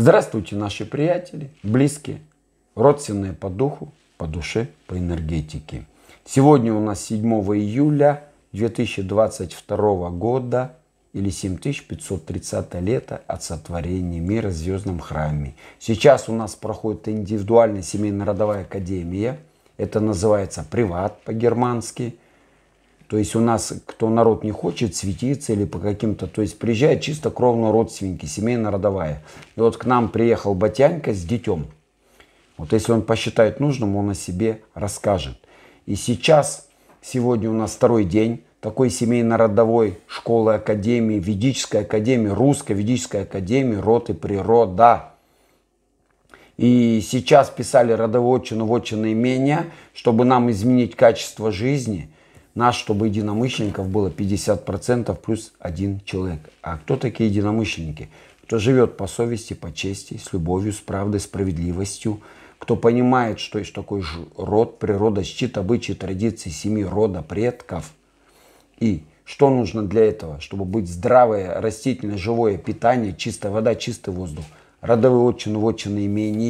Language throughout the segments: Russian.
Здравствуйте, наши приятели, близкие, родственные по духу, по душе, по энергетике. Сегодня у нас 7 июля 2022 года или 7530 лето от сотворения мира в Звездном храме. Сейчас у нас проходит индивидуальная семейно-родовая академия. Это называется «Приват» по-германски – то есть у нас, кто народ не хочет светиться или по каким-то, то есть приезжает чисто кровно родственники, семейно-родовая. И вот к нам приехал Батянька с детем. Вот если он посчитает нужным, он о себе расскажет. И сейчас, сегодня у нас второй день такой семейно-родовой школы, академии, ведической академии, русской ведической академии, род и природа. И сейчас писали родоводчину, вотчина имения, чтобы нам изменить качество жизни – нас, чтобы единомышленников было 50% плюс один человек. А кто такие единомышленники? Кто живет по совести, по чести, с любовью, с правдой, справедливостью, кто понимает, что есть такой род, природа, щит, обычаи, традиции семьи, рода, предков. И что нужно для этого? Чтобы быть здравое, растительное, живое питание, чистая вода, чистый воздух. Родовые отчины, вотчины,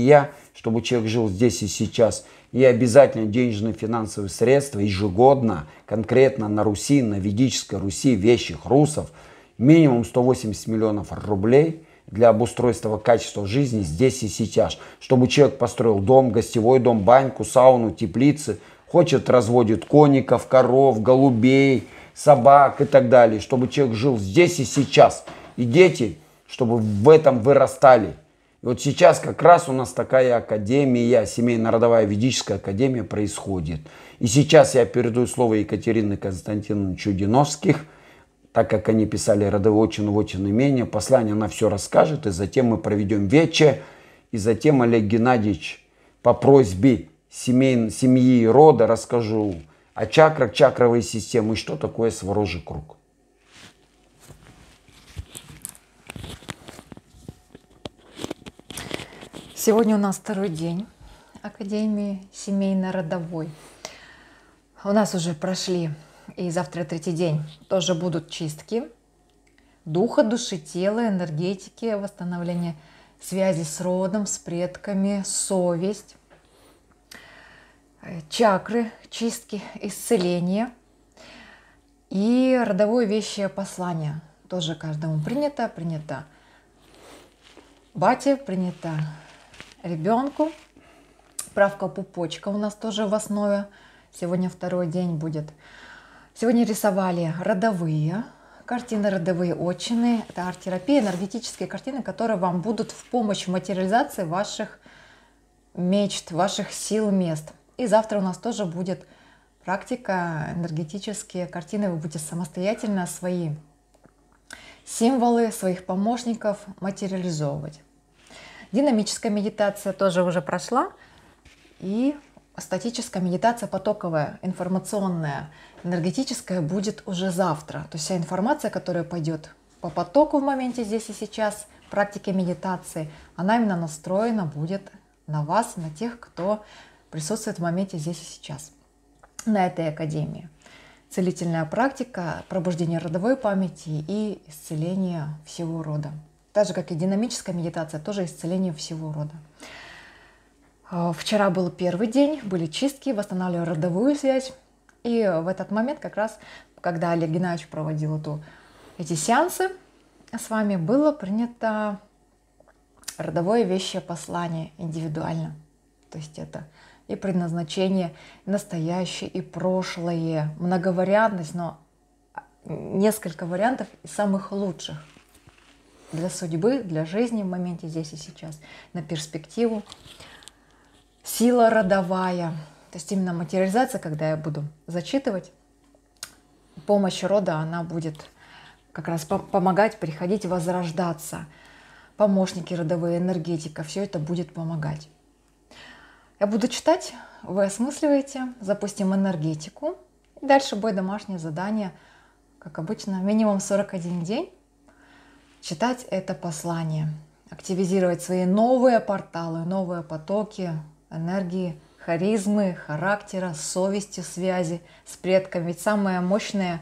я чтобы человек жил здесь и сейчас – и обязательно денежные финансовые средства ежегодно, конкретно на Руси, на ведической Руси, вещих русов, минимум 180 миллионов рублей для обустройства качества жизни здесь и сейчас, чтобы человек построил дом, гостевой дом, баньку, сауну, теплицы, хочет разводит коников, коров, голубей, собак и так далее, чтобы человек жил здесь и сейчас, и дети, чтобы в этом вырастали – и вот сейчас как раз у нас такая академия, семейно-родовая ведическая академия происходит. И сейчас я передаю слово Екатерине Константиновне Чудиновских, так как они писали «Родовой отчин, отчин имение», послание она все расскажет, и затем мы проведем вече, и затем Олег Геннадьевич по просьбе семей, семьи и рода расскажу о чакрах, чакровой системе и что такое сварожий круг. Сегодня у нас второй день Академии семейно-родовой. У нас уже прошли, и завтра третий день, тоже будут чистки духа, души, тела, энергетики, восстановление связи с родом, с предками, совесть, э, чакры, чистки, исцеление и родовое вещее послание. Тоже каждому принято, принято бате, принято ребенку. Правка пупочка у нас тоже в основе. Сегодня второй день будет. Сегодня рисовали родовые, картины родовые отчины. Это арт-терапия, энергетические картины, которые вам будут в помощь в материализации ваших мечт, ваших сил, мест. И завтра у нас тоже будет практика, энергетические картины. Вы будете самостоятельно свои символы своих помощников материализовывать. Динамическая медитация тоже уже прошла. И статическая медитация потоковая, информационная, энергетическая будет уже завтра. То есть вся информация, которая пойдет по потоку в моменте здесь и сейчас, практики медитации, она именно настроена будет на вас, на тех, кто присутствует в моменте здесь и сейчас, на этой академии. Целительная практика, пробуждение родовой памяти и исцеление всего рода. Так же, как и динамическая медитация, тоже исцеление всего рода. А, вчера был первый день, были чистки, восстанавливаю родовую связь. И в этот момент, как раз, когда Олег Геннадьевич проводил эту, эти сеансы с вами, было принято родовое вещее послание индивидуально. То есть это и предназначение, настоящее, и прошлое, многовариантность, но несколько вариантов из самых лучших – для судьбы, для жизни в моменте здесь и сейчас, на перспективу. Сила родовая, то есть именно материализация, когда я буду зачитывать, помощь рода, она будет как раз помогать, приходить, возрождаться. Помощники родовые, энергетика, все это будет помогать. Я буду читать, вы осмысливаете, запустим энергетику. И дальше будет домашнее задание, как обычно, минимум 41 день читать это послание, активизировать свои новые порталы, новые потоки энергии, харизмы, характера, совести, связи с предками. Ведь самая мощная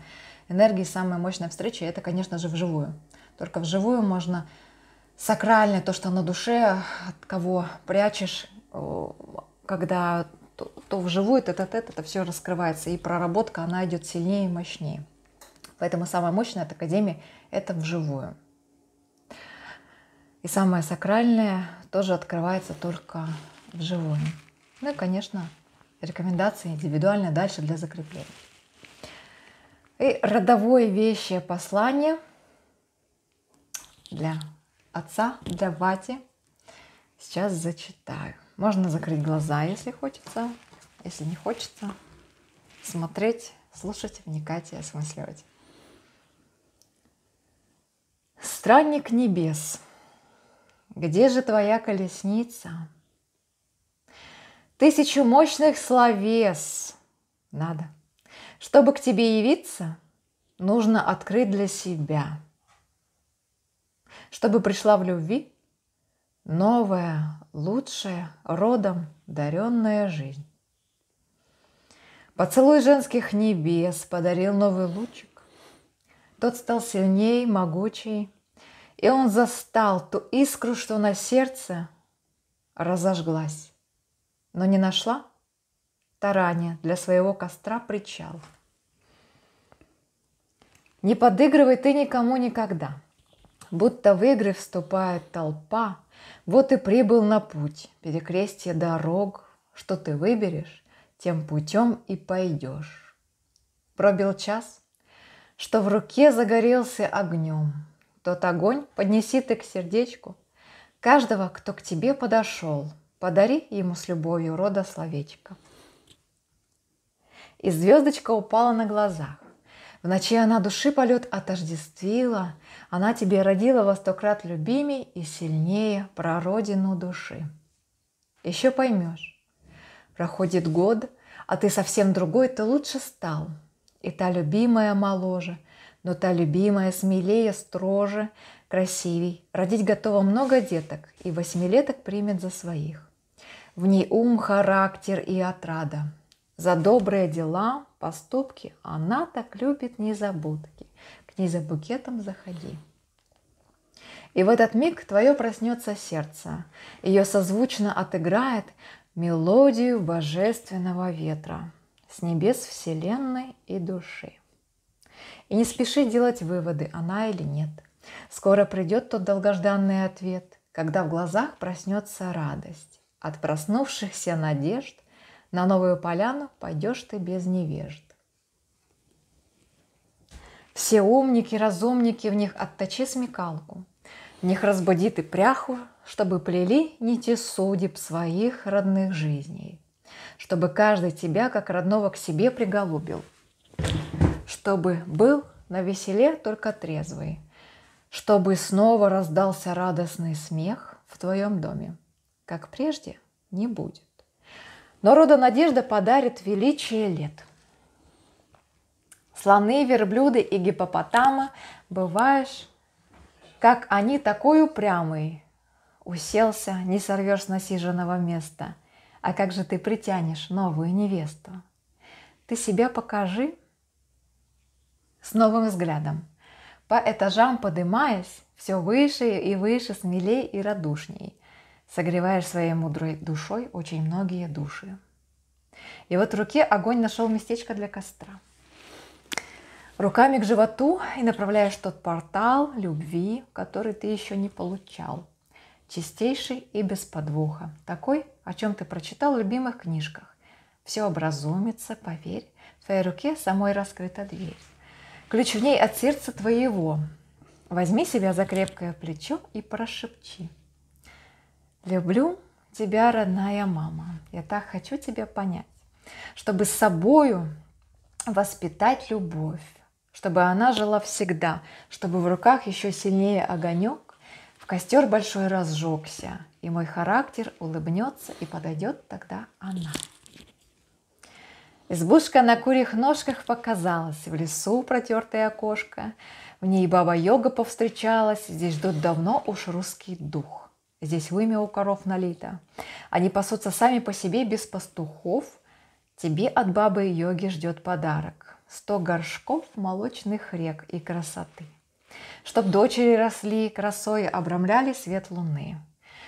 энергия, самая мощная встреча – это, конечно же, вживую. Только вживую можно сакральное, то, что на душе, от кого прячешь, когда то, то вживую, это тет это все раскрывается, и проработка, она идет сильнее и мощнее. Поэтому самая мощная от Академии – это вживую. И самое сакральное тоже открывается только вживую. Ну и, конечно, рекомендации индивидуально дальше для закрепления. И родовое вещее послание для отца, для Вати. Сейчас зачитаю. Можно закрыть глаза, если хочется. Если не хочется, смотреть, слушать, вникать и осмысливать. Странник небес – где же твоя колесница? Тысячу мощных словес надо. Чтобы к тебе явиться, нужно открыть для себя. Чтобы пришла в любви новая, лучшая, родом даренная жизнь. Поцелуй женских небес подарил новый лучик. Тот стал сильней, могучий, и он застал ту искру, что на сердце разожглась, но не нашла таранья для своего костра причал. Не подыгрывай ты никому никогда, будто в игры вступает толпа, вот и прибыл на путь, перекрестие дорог, что ты выберешь, тем путем и пойдешь. Пробил час, что в руке загорелся огнем – тот огонь поднеси ты к сердечку. Каждого, кто к тебе подошел, подари ему с любовью рода словечко. И звездочка упала на глазах. В ночи она души полет отождествила, она тебе родила во сто крат любимей и сильнее про родину души. Еще поймешь. Проходит год, а ты совсем другой, ты лучше стал. И та любимая моложе, но та любимая смелее, строже, красивей. Родить готова много деток, и восьмилеток примет за своих. В ней ум, характер и отрада. За добрые дела, поступки она так любит незабудки. К ней за букетом заходи. И в этот миг твое проснется сердце. Ее созвучно отыграет мелодию божественного ветра с небес вселенной и души. И не спеши делать выводы, она или нет. Скоро придет тот долгожданный ответ, когда в глазах проснется радость. От проснувшихся надежд на новую поляну пойдешь ты без невежд. Все умники, разумники в них отточи смекалку. В них разбуди ты пряху, чтобы плели нити судеб своих родных жизней. Чтобы каждый тебя, как родного, к себе приголубил – чтобы был на веселе только трезвый, чтобы снова раздался радостный смех в твоем доме, как прежде не будет. Но рода надежда подарит величие лет. Слоны, верблюды и гипопотама бываешь, как они такой упрямый. Уселся, не сорвешь с насиженного места. А как же ты притянешь новую невесту? Ты себя покажи, с новым взглядом. По этажам подымаясь, все выше и выше, смелей и радушней. Согреваешь своей мудрой душой очень многие души. И вот в руке огонь нашел местечко для костра. Руками к животу и направляешь тот портал любви, который ты еще не получал. Чистейший и без подвоха. Такой, о чем ты прочитал в любимых книжках. Все образумится, поверь, в твоей руке самой раскрыта дверь. Ключ в ней от сердца твоего. Возьми себя за крепкое плечо и прошепчи. Люблю тебя, родная мама. Я так хочу тебя понять. Чтобы с собою воспитать любовь. Чтобы она жила всегда. Чтобы в руках еще сильнее огонек. В костер большой разжегся. И мой характер улыбнется и подойдет тогда она. Избушка на курьих ножках показалась, в лесу протертое окошко, в ней баба-йога повстречалась, здесь ждут давно уж русский дух. Здесь вымя у коров налито. Они пасутся сами по себе без пастухов. Тебе от бабы-йоги ждет подарок. Сто горшков молочных рек и красоты. Чтоб дочери росли красой, обрамляли свет луны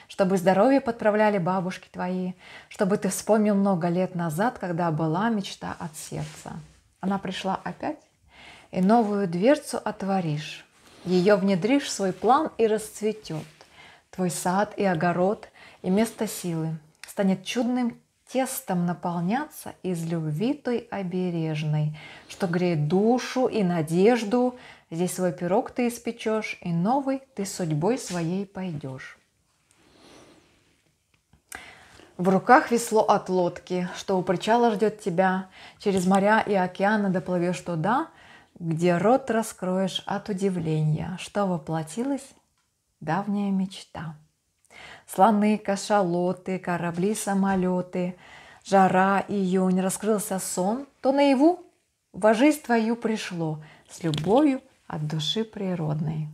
чтобы здоровье подправляли бабушки твои, чтобы ты вспомнил много лет назад, когда была мечта от сердца. Она пришла опять, и новую дверцу отворишь. Ее внедришь в свой план и расцветет. Твой сад и огород, и место силы станет чудным тестом наполняться из любви той обережной, что греет душу и надежду. Здесь свой пирог ты испечешь, и новый ты судьбой своей пойдешь. В руках весло от лодки, что у причала ждет тебя. Через моря и океаны доплывешь туда, где рот раскроешь от удивления, что воплотилась давняя мечта. Слоны, кашалоты, корабли, самолеты, жара, июнь, раскрылся сон, то наяву во жизнь твою пришло с любовью от души природной.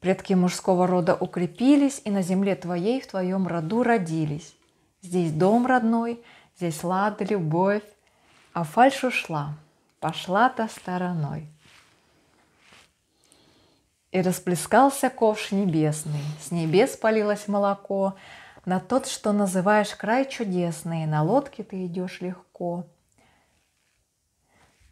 Предки мужского рода укрепились и на земле твоей в твоем роду родились. Здесь дом родной, здесь лад, любовь. А фальш ушла, пошла-то стороной. И расплескался ковш небесный, с небес полилось молоко, на тот, что называешь край чудесный, на лодке ты идешь легко.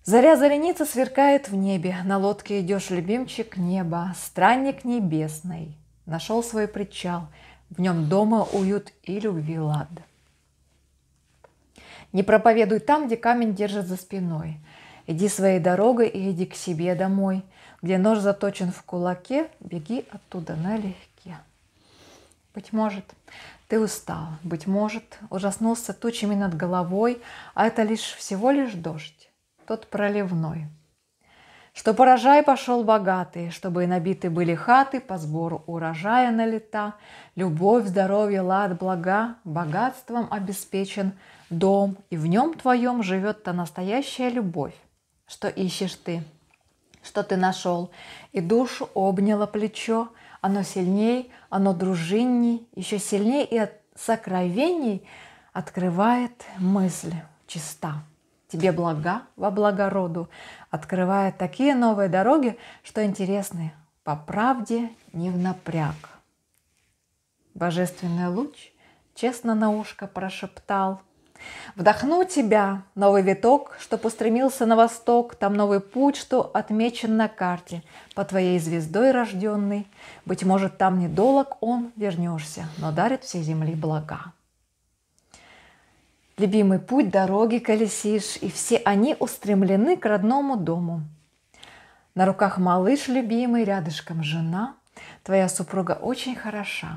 Заря зареница сверкает в небе, на лодке идешь, любимчик неба, странник небесный. Нашел свой причал, в нем дома уют и любви лад. Не проповедуй там, где камень держит за спиной. Иди своей дорогой и иди к себе домой. Где нож заточен в кулаке, беги оттуда налегке. Быть может, ты устал, быть может, ужаснулся тучами над головой, а это лишь всего лишь дождь, тот проливной – что порожай пошел богатый, чтобы и набиты были хаты по сбору урожая на лета. Любовь, здоровье, лад, блага, богатством обеспечен дом, и в нем твоем живет та настоящая любовь. Что ищешь ты, что ты нашел, и душу обняло плечо, оно сильней, оно дружинней, еще сильней и от сокровений открывает мысли чиста тебе блага во благороду, открывая такие новые дороги, что интересны по правде не в напряг. Божественный луч честно на ушко прошептал. Вдохну тебя, новый виток, чтоб устремился на восток, там новый путь, что отмечен на карте, по твоей звездой рожденный. Быть может, там недолог он вернешься, но дарит всей земли блага любимый путь дороги колесишь и все они устремлены к родному дому на руках малыш любимый рядышком жена твоя супруга очень хороша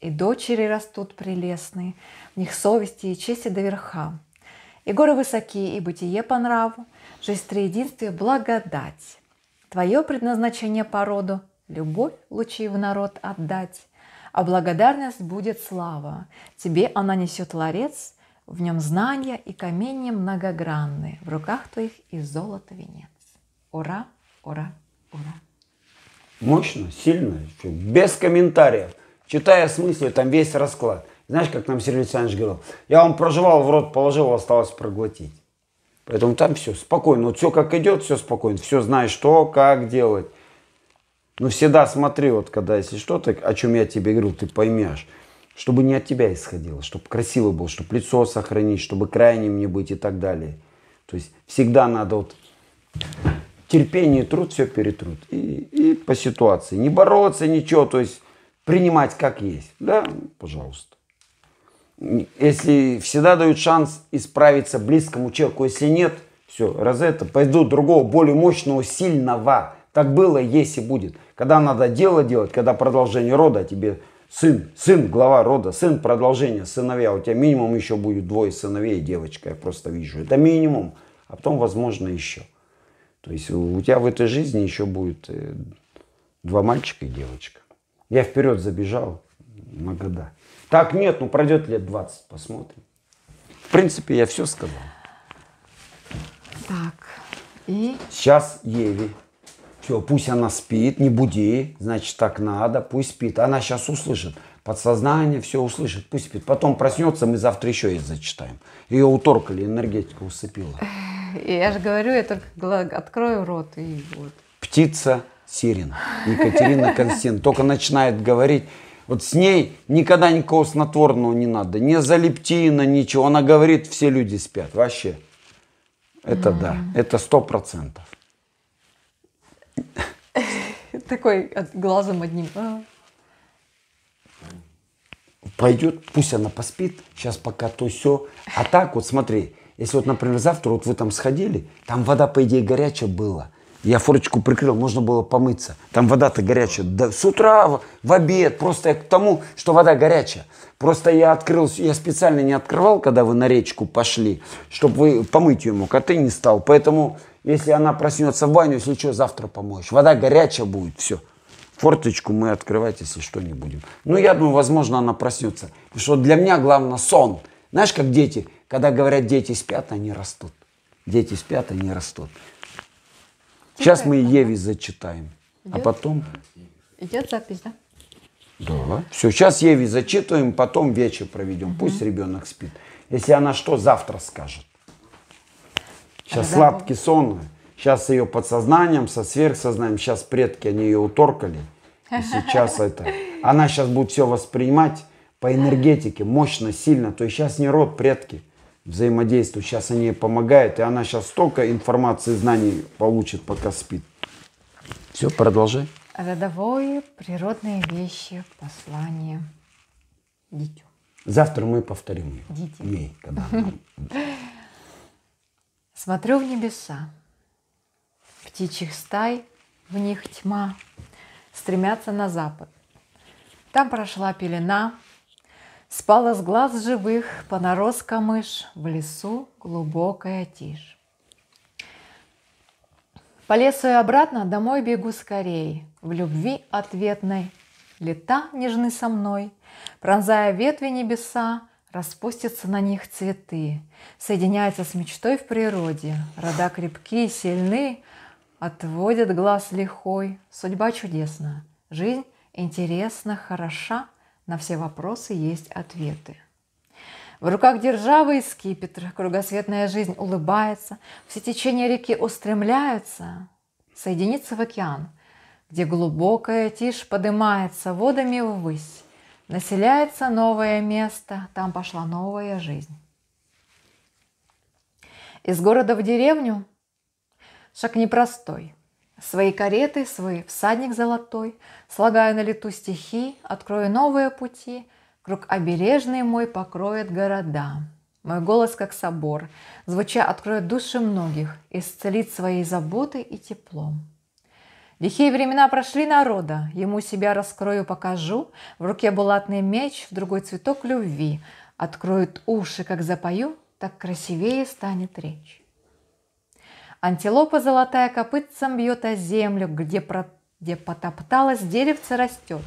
и дочери растут прелестные в них совести и чести до верха и горы высокие и бытие по нраву жизнь единстве благодать твое предназначение по роду любовь лучи в народ отдать а благодарность будет слава тебе она несет ларец в нем знания и камни многогранны, в руках твоих и золото венец. Ура, ура, ура. Мощно, сильно, без комментариев. Читая смыслы, там весь расклад. Знаешь, как нам Сергей Александрович говорил? Я вам проживал, в рот положил, осталось проглотить. Поэтому там все спокойно. Вот все как идет, все спокойно. Все знаешь, что, как делать. Ну, всегда смотри, вот когда, если что, то о чем я тебе говорил, ты поймешь чтобы не от тебя исходило, чтобы красиво было, чтобы лицо сохранить, чтобы крайним не быть и так далее. То есть всегда надо вот терпение, труд, все перетрут. И, и по ситуации. Не бороться, ничего, то есть принимать как есть. Да, пожалуйста. Если всегда дают шанс исправиться близкому человеку, если нет, все, раз это пойду другого, более мощного, сильного. Так было, есть и будет. Когда надо дело делать, когда продолжение рода а тебе сын, сын, глава рода, сын, продолжения, сыновья. У тебя минимум еще будет двое сыновей девочка, я просто вижу. Это минимум, а потом, возможно, еще. То есть у тебя в этой жизни еще будет э, два мальчика и девочка. Я вперед забежал на года. Так нет, ну пройдет лет 20, посмотрим. В принципе, я все сказал. Так, и... Сейчас Еве все, пусть она спит, не буди, значит так надо, пусть спит. Она сейчас услышит, подсознание все услышит, пусть спит. Потом проснется, мы завтра еще и зачитаем. Ее уторкали, энергетика усыпила. Я же говорю, я только открою рот и вот. Птица Сирин, Екатерина Константин. Только начинает говорить, вот с ней никогда никакого снотворного не надо, ни залептина, ничего. Она говорит, все люди спят, вообще. Это mm да, это сто процентов. Такой глазом одним. А. Пойдет, пусть она поспит, сейчас пока то все. А так вот смотри, если вот, например, завтра вот вы там сходили, там вода, по идее, горячая была. Я форочку прикрыл, можно было помыться. Там вода-то горячая. Да, с утра, в обед. Просто я к тому, что вода горячая. Просто я открыл, я специально не открывал, когда вы на речку пошли, чтобы вы помыть ее мог, а ты не стал. Поэтому если она проснется в баню, если что, завтра помоешь. Вода горячая будет, все. Форточку мы открывать, если что, не будем. Ну, я думаю, возможно, она проснется. Потому что для меня главное сон. Знаешь, как дети, когда говорят, дети спят, они растут. Дети спят, они растут. Сейчас мы Еве зачитаем. Идет? А потом... Идет запись, да? Да. Все, сейчас Еве зачитываем, потом вечер проведем. Угу. Пусть ребенок спит. Если она что, завтра скажет. Сейчас да. сладкий сон. Сейчас ее подсознанием, со сверхсознанием. Сейчас предки, они ее уторкали. И сейчас это... Она сейчас будет все воспринимать по энергетике, мощно, сильно. То есть сейчас не род предки взаимодействуют. Сейчас они ей помогают. И она сейчас столько информации, знаний получит, пока спит. Все, продолжай. Родовые природные вещи, послание дитю. Завтра мы повторим. Дитя. Ей, когда Смотрю в небеса. Птичьих стай, в них тьма, стремятся на запад. Там прошла пелена, спала с глаз живых, понарос камыш, в лесу глубокая тишь. По лесу и обратно домой бегу скорей, в любви ответной. Лета нежны со мной, пронзая ветви небеса, Распустятся на них цветы, соединяются с мечтой в природе. Рода крепкие сильны, отводят глаз лихой. Судьба чудесна, жизнь интересна, хороша, на все вопросы есть ответы. В руках державы и скипетр кругосветная жизнь улыбается, все течения реки устремляются, соединиться в океан, где глубокая тишь поднимается водами ввысь. Населяется новое место, там пошла новая жизнь. Из города в деревню шаг непростой. Свои кареты, свой всадник золотой, Слагаю на лету стихи, открою новые пути, Круг обережный мой покроет города. Мой голос, как собор, звуча откроет души многих, Исцелит своей заботой и теплом. Лихие времена прошли народа, ему себя раскрою, покажу. В руке булатный меч, в другой цветок любви. Откроют уши, как запою, так красивее станет речь. Антилопа золотая копытцем бьет о землю, где, про... где потопталась, деревце растет.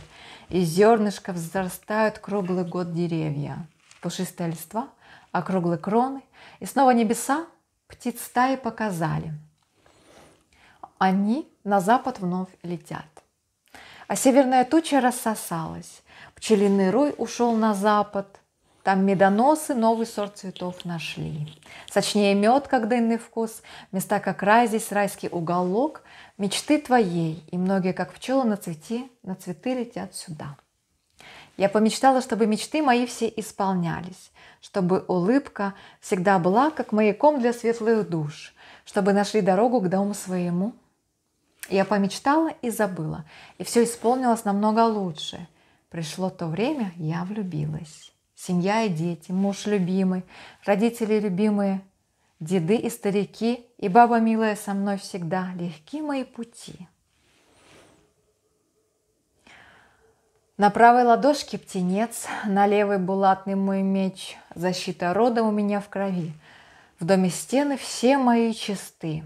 Из зернышка взрастают круглый год деревья. Пушистая листва, округлые кроны. И снова небеса птиц стаи показали. Они на запад вновь летят. А северная туча рассосалась, пчелиный рой ушел на запад, там медоносы новый сорт цветов нашли. Сочнее мед, как дынный вкус, места как рай, здесь райский уголок, мечты твоей, и многие, как пчелы, на, цвети, на цветы летят сюда. Я помечтала, чтобы мечты мои все исполнялись, чтобы улыбка всегда была, как маяком для светлых душ, чтобы нашли дорогу к дому своему – я помечтала и забыла, и все исполнилось намного лучше. Пришло то время, я влюбилась. Семья и дети, муж любимый, родители любимые, деды и старики, и баба милая со мной всегда, легки мои пути. На правой ладошке птенец, на левой булатный мой меч, защита рода у меня в крови. В доме стены все мои чисты.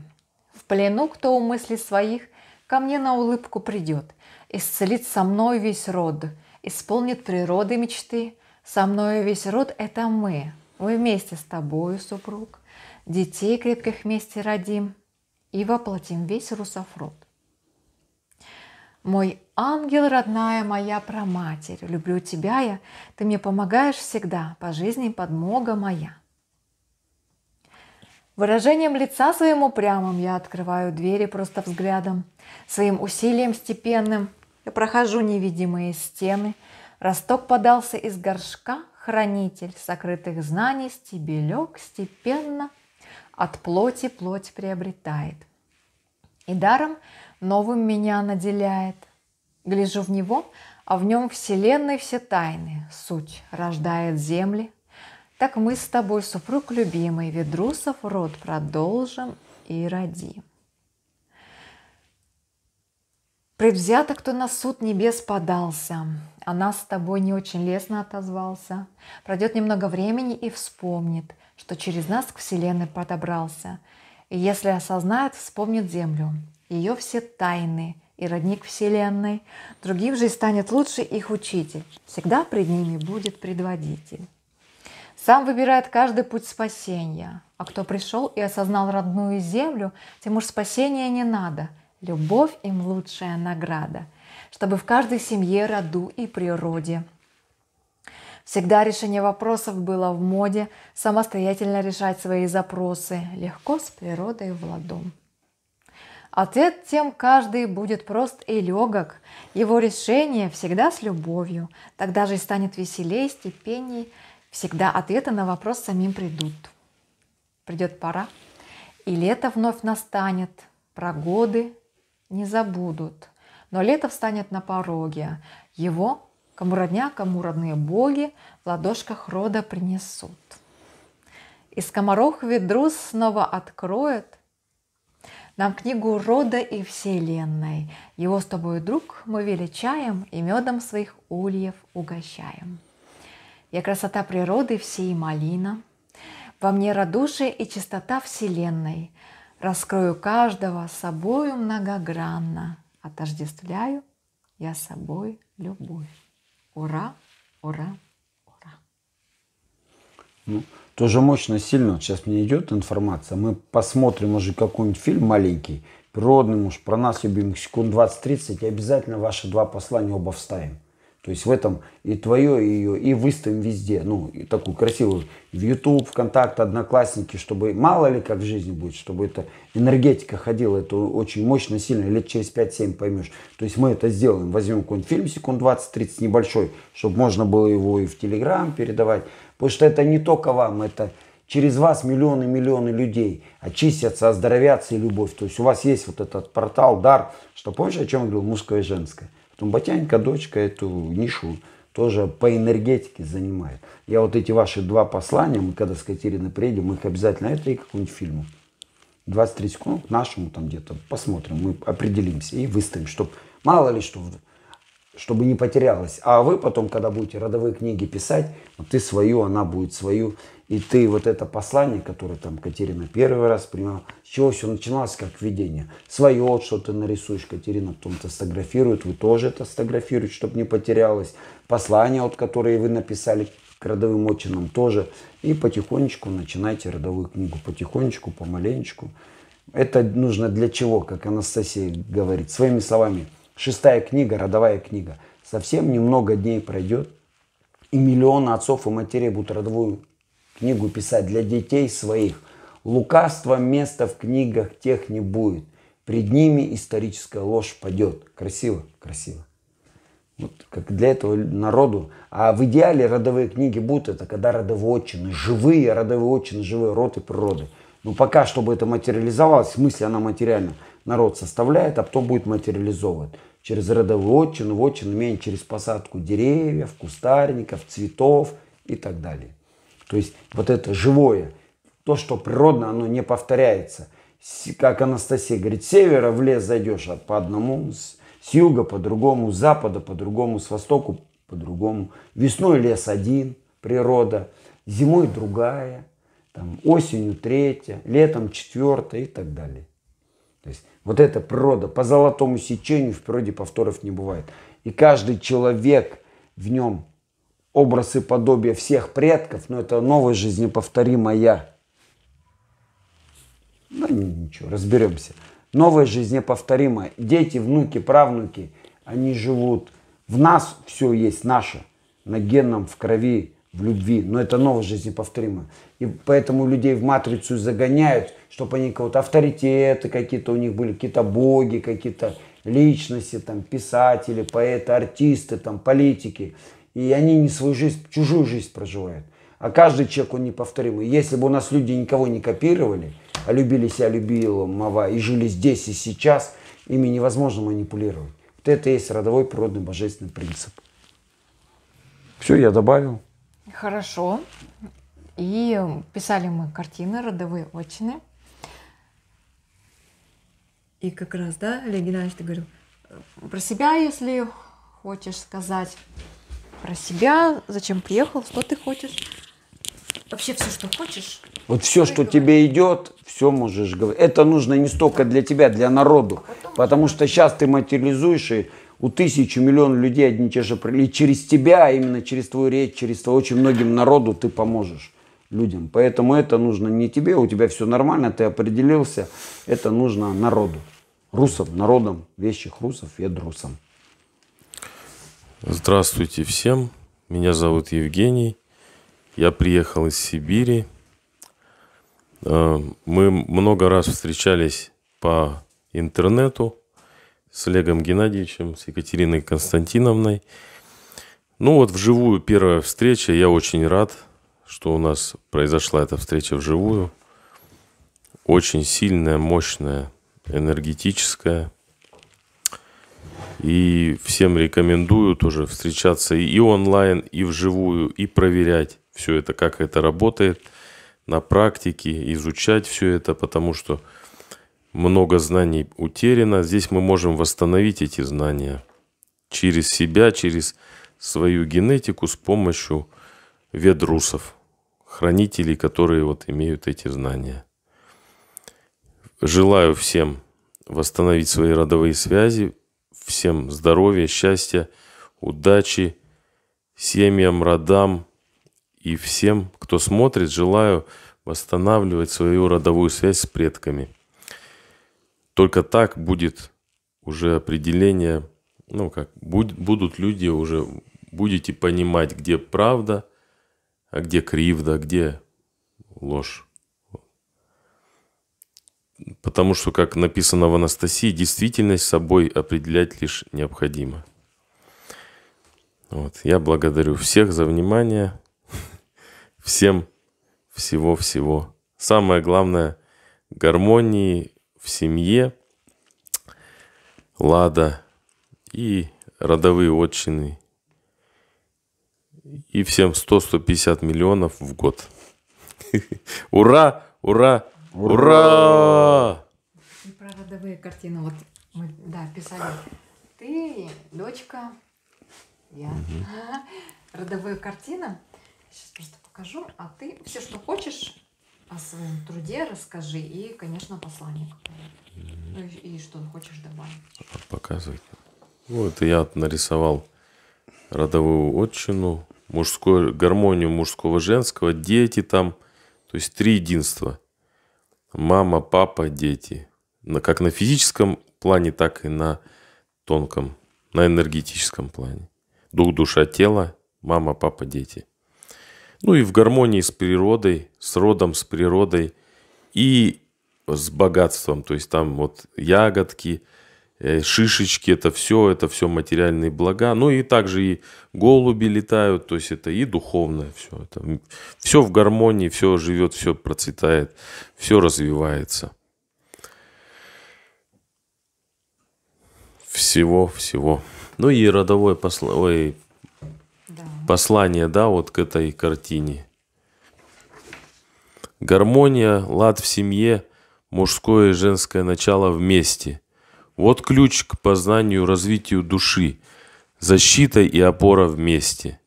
В плену кто у мыслей своих, Ко мне на улыбку придет, исцелит со мной весь род, исполнит природы мечты. Со мною весь род – это мы. Мы вместе с тобою, супруг, детей крепких вместе родим и воплотим весь русофрод. Мой ангел, родная моя проматерь, люблю тебя я, ты мне помогаешь всегда, по жизни подмога моя. Выражением лица своим упрямым я открываю двери просто взглядом, своим усилием степенным. Я прохожу невидимые стены. Росток подался из горшка, хранитель сокрытых знаний, стебелек степенно от плоти плоть приобретает. И даром новым меня наделяет. Гляжу в него, а в нем вселенной все тайны. Суть рождает земли, так мы с тобой, супруг любимый, ведрусов род продолжим и родим. Предвзято, кто на суд небес подался, а нас с тобой не очень лестно отозвался. Пройдет немного времени и вспомнит, что через нас к Вселенной подобрался. И если осознает, вспомнит Землю, ее все тайны и родник Вселенной. Другим же станет лучше их учитель. Всегда пред ними будет предводитель. Сам выбирает каждый путь спасения. А кто пришел и осознал родную землю, тем уж спасения не надо. Любовь им лучшая награда, чтобы в каждой семье, роду и природе. Всегда решение вопросов было в моде, самостоятельно решать свои запросы, легко с природой в ладу. Ответ тем каждый будет прост и легок. Его решение всегда с любовью. Тогда же и станет веселей, степенней всегда ответы на вопрос самим придут. Придет пора, и лето вновь настанет, про годы не забудут. Но лето встанет на пороге, его, кому родня, кому родные боги, в ладошках рода принесут. И скоморох ведру снова откроет нам книгу рода и вселенной. Его с тобой, друг, мы величаем и медом своих ульев угощаем. Я красота природы всей малина. Во мне радушие и чистота вселенной. Раскрою каждого собою многогранно. Отождествляю я собой любовь. Ура, ура, ура. Ну, тоже мощно, сильно. сейчас мне идет информация. Мы посмотрим уже какой-нибудь фильм маленький, природный муж, про нас любимых, секунд 20-30. И обязательно ваши два послания оба вставим. То есть в этом и твое, и ее, и выставим везде. Ну, и такую красивую в YouTube, ВКонтакте, Одноклассники, чтобы мало ли как в жизни будет, чтобы эта энергетика ходила, это очень мощно, сильно, лет через 5-7 поймешь. То есть мы это сделаем, возьмем какой-нибудь фильм секунд 20-30 небольшой, чтобы можно было его и в Телеграм передавать. Потому что это не только вам, это через вас миллионы-миллионы людей очистятся, оздоровятся и любовь. То есть у вас есть вот этот портал, дар, что помнишь, о чем я говорил, мужское и женское. Потом Батянька, дочка, эту нишу тоже по энергетике занимает. Я вот эти ваши два послания, мы когда с Катериной приедем, мы их обязательно, а это и какой-нибудь фильм. 20-30 секунд к нашему там где-то посмотрим, мы определимся и выставим, чтобы мало ли что чтобы не потерялось. А вы потом, когда будете родовые книги писать, вот ты свою, она будет свою. И ты вот это послание, которое там Катерина первый раз приняла, с чего все начиналось, как видение. Свое, вот, что ты нарисуешь, Катерина потом-то вы тоже это сфотографируете, чтобы не потерялось. Послание, вот, которое вы написали к родовым отчинам тоже. И потихонечку начинайте родовую книгу, потихонечку, помаленечку. Это нужно для чего, как Анастасия говорит, своими словами – Шестая книга, родовая книга. Совсем немного дней пройдет, и миллионы отцов и матерей будут родовую книгу писать для детей своих. Лукавства места в книгах тех не будет. Пред ними историческая ложь падет. Красиво, красиво. Вот как для этого народу. А в идеале родовые книги будут, это когда родовые отчины, живые родовые отчины, живые роты природы. Но ну, пока, чтобы это материализовалось, в смысле она материальна, народ составляет, а потом будет материализован. Через родовую отчину, вотчину, имеем через посадку деревьев, кустарников, цветов и так далее. То есть вот это живое, то, что природно, оно не повторяется. Как Анастасия говорит, с севера в лес зайдешь а по одному, с, с юга по другому, с запада по другому, с востоку по другому. Весной лес один, природа, зимой другая, там, осенью третья, летом четвертая и так далее. То есть вот это природа. По золотому сечению в природе повторов не бывает. И каждый человек в нем образ и подобие всех предков, но это новая жизнь неповторимая. Ну, ничего, разберемся. Новая жизнь неповторимая. Дети, внуки, правнуки, они живут. В нас все есть наше. На генном, в крови, в любви, но это новая жизнь неповторима. И поэтому людей в матрицу загоняют, чтобы они кого-то авторитеты какие-то у них были, какие-то боги, какие-то личности, там, писатели, поэты, артисты, там, политики. И они не свою жизнь, чужую жизнь проживают. А каждый человек, он неповторимый. Если бы у нас люди никого не копировали, а любили себя, любила мова и жили здесь и сейчас, ими невозможно манипулировать. Вот это и есть родовой природный божественный принцип. Все, я добавил. Хорошо. И писали мы картины, родовые отчины. И как раз, да, Олег Геннадьевич, ты говорил, э, про себя, если хочешь сказать, про себя, зачем приехал, что ты хочешь. Вообще все, что хочешь. Вот все, что говоришь. тебе идет, все можешь говорить. Это нужно не столько для тебя, для народу. Потом потому что сейчас ты материализуешь и у тысячи, миллион людей одни и те же... И через тебя, а именно через твою речь, через твою очень многим народу ты поможешь людям. Поэтому это нужно не тебе, у тебя все нормально, ты определился. Это нужно народу. Русам, народам, вещих русов и друсам. Здравствуйте всем. Меня зовут Евгений. Я приехал из Сибири. Э, мы много раз встречались по интернету с Олегом Геннадьевичем, с Екатериной Константиновной. Ну вот вживую первая встреча. Я очень рад, что у нас произошла эта встреча вживую. Очень сильная, мощная, энергетическая. И всем рекомендую тоже встречаться и онлайн, и вживую, и проверять все это, как это работает на практике, изучать все это, потому что много знаний утеряно, здесь мы можем восстановить эти знания через себя, через свою генетику с помощью ведрусов, хранителей, которые вот имеют эти знания. Желаю всем восстановить свои родовые связи, всем здоровья, счастья, удачи, семьям, родам и всем, кто смотрит, желаю восстанавливать свою родовую связь с предками – только так будет уже определение, ну как, будь, будут люди уже, будете понимать, где правда, а где кривда, а где ложь. Потому что, как написано в Анастасии, действительность собой определять лишь необходимо. Вот. Я благодарю всех за внимание. Всем всего-всего. Самое главное – гармонии в семье, лада и родовые отчины. И всем 100-150 миллионов в год. Ура! Ура! Ура! И про родовые картины. Вот мы, да, писали. Ты, дочка, я. Угу. Родовые картины. Сейчас просто покажу. А ты все, что хочешь, о своем труде расскажи и, конечно, послание mm-hmm. и, э, и что хочешь добавить. показывай вот я нарисовал родовую отчину, мужскую, гармонию мужского, женского, дети там, то есть три единства. Мама, папа, дети. на Как на физическом плане, так и на тонком, на энергетическом плане. Дух, душа, тело, мама, папа, дети – ну и в гармонии с природой, с родом, с природой и с богатством. То есть там вот ягодки, э, шишечки, это все, это все материальные блага. Ну и также и голуби летают, то есть это и духовное все. Это все в гармонии, все живет, все процветает, все развивается. Всего-всего. Ну и родовое послание, послание, да, вот к этой картине. Гармония, лад в семье, мужское и женское начало вместе. Вот ключ к познанию, развитию души, защита и опора вместе.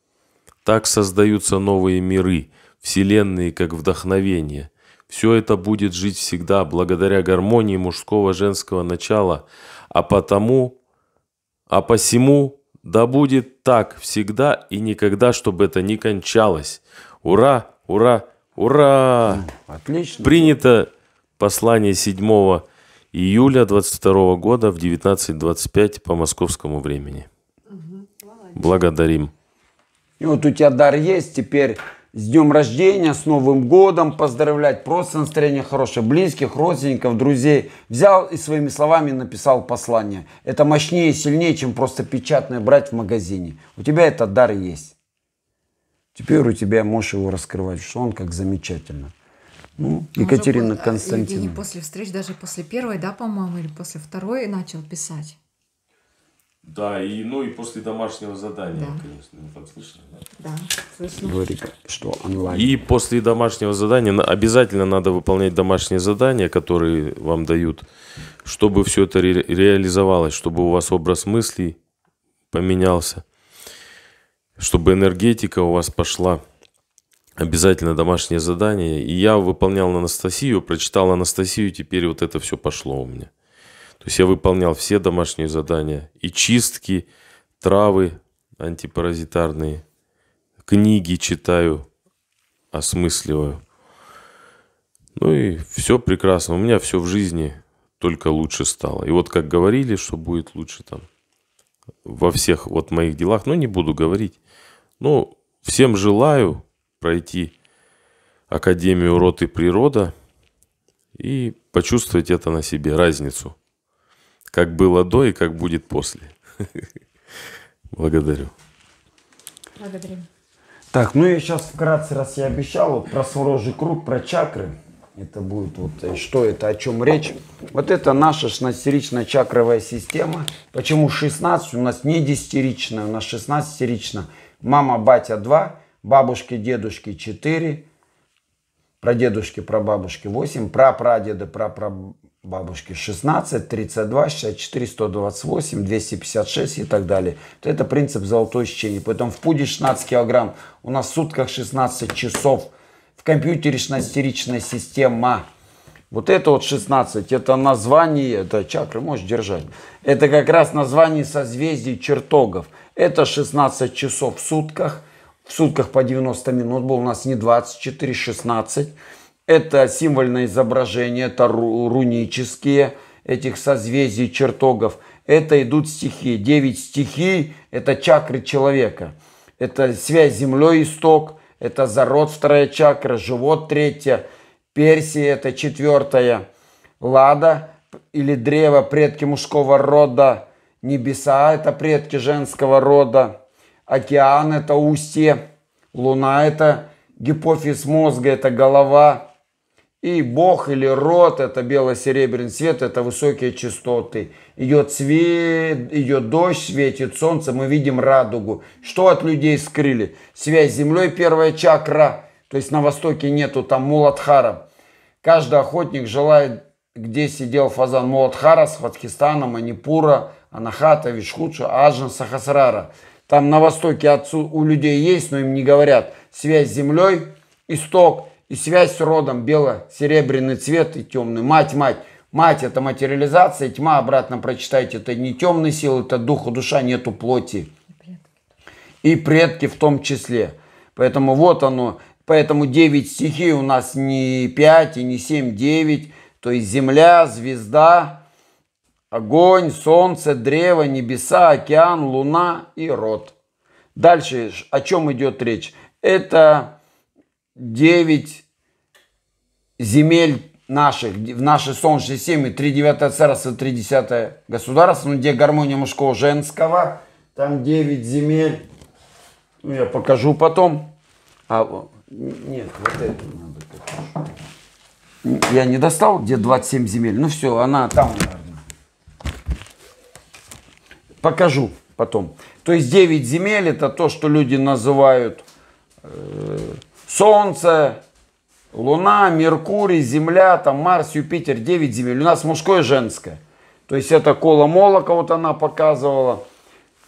Так создаются новые миры, вселенные как вдохновение. Все это будет жить всегда благодаря гармонии мужского-женского и начала, а потому, а посему да будет так всегда и никогда, чтобы это не кончалось. Ура, ура, ура! Отлично. Принято послание 7 июля 22 года в 19.25 по московскому времени. Благодарим. И вот у тебя дар есть, теперь с днем рождения, с Новым годом поздравлять, просто настроение хорошее, близких, родственников, друзей. Взял и своими словами написал послание. Это мощнее и сильнее, чем просто печатное брать в магазине. У тебя этот дар есть. Теперь у тебя можешь его раскрывать, что он как замечательно. Ну, Екатерина а, Константиновна. Евгений после встреч, даже после первой, да, по-моему, или после второй начал писать. Да, и, ну и после домашнего задания, да. конечно. Ну, так слышно, да? Да, слышно. Говорит, что онлайн. И после домашнего задания обязательно надо выполнять домашние задания, которые вам дают, чтобы все это ре- реализовалось, чтобы у вас образ мыслей поменялся, чтобы энергетика у вас пошла. Обязательно домашнее задание. И я выполнял Анастасию, прочитал Анастасию, теперь вот это все пошло у меня. То есть я выполнял все домашние задания. И чистки, травы антипаразитарные, книги читаю, осмысливаю. Ну и все прекрасно. У меня все в жизни только лучше стало. И вот как говорили, что будет лучше там во всех вот моих делах, ну не буду говорить. Ну, всем желаю пройти Академию Рот и Природа и почувствовать это на себе, разницу. Как было до и как будет после. Благодарю. Благодарим. Так, ну я сейчас вкратце, раз я обещал, вот про сворожий круг, про чакры. Это будет вот э, что это, о чем речь. Вот это наша шестерично-чакровая система. Почему 16? У нас не десятеричная, у нас 16-теричная. Мама, батя 2, бабушки, дедушки 4, прадедушки, прабабушки 8, прапрадеда, прапрабабушки бабушки 16, 32, 64, 128, 256 и так далее. Это принцип золотое сечения. Поэтому в пуде 16 килограмм, у нас в сутках 16 часов, в компьютере 16 система. Вот это вот 16, это название, это чакры, можешь держать. Это как раз название созвездий чертогов. Это 16 часов в сутках. В сутках по 90 минут был у нас не 24, 16. Это символьное изображение, это рунические этих созвездий, чертогов. Это идут стихи. Девять стихий – это чакры человека. Это связь с землей – исток, это зарод – вторая чакра, живот – третья, персия – это четвертая, лада или древо – предки мужского рода, небеса – это предки женского рода, океан – это устье, луна – это гипофиз мозга, это голова – и бог или рот, это бело-серебряный свет, это высокие частоты. Идет свет, идет дождь, светит солнце, мы видим радугу. Что от людей скрыли? Связь с землей, первая чакра, то есть на востоке нету там Муладхара. Каждый охотник желает, где сидел фазан Муладхара, с Сватхистана, Манипура, Анахата, Вишхуча, Ажна, Сахасрара. Там на востоке отцу, у людей есть, но им не говорят. Связь с землей, исток – и связь с родом, бело-серебряный цвет и темный. Мать, мать. Мать – это материализация, тьма, обратно прочитайте, это не темная сила, это дух, у а душа нету плоти. И предки в том числе. Поэтому вот оно, поэтому 9 стихий у нас не 5 и не 7, 9. То есть земля, звезда, огонь, солнце, древо, небеса, океан, луна и род. Дальше о чем идет речь? Это 9 земель наших, в нашей Солнечной системе, 3 девятое царство, 3 десятое государство, ну, где гармония мужского женского, там 9 земель, ну, я покажу потом. А, нет, вот это надо покажу. Я не достал, где 27 земель, ну, все, она там, наверное. Покажу потом. То есть 9 земель это то, что люди называют э, Солнце, Луна, Меркурий, Земля, там Марс, Юпитер, 9 земель. У нас мужское и женское. То есть это Кола Молока, вот она показывала.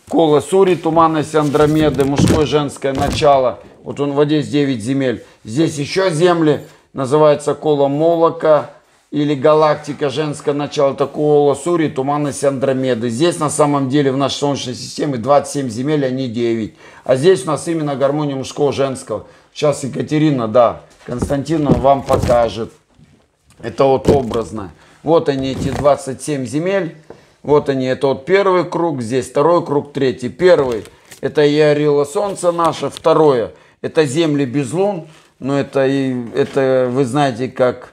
Кола Сури, туманность Андромеды, мужское женское начало. Вот он в воде 9 земель. Здесь еще земли, называется Кола Молока или галактика женское начало, это Кола Сури, туманность Андромеды. Здесь на самом деле в нашей Солнечной системе 27 земель, а не 9. А здесь у нас именно гармония мужского-женского. Сейчас Екатерина, да, Константина вам покажет. Это вот образно. Вот они, эти 27 земель. Вот они, это вот первый круг, здесь второй круг, третий. Первый, это Ярила Солнце наше. Второе, это земли без лун. Ну это, и, это вы знаете, как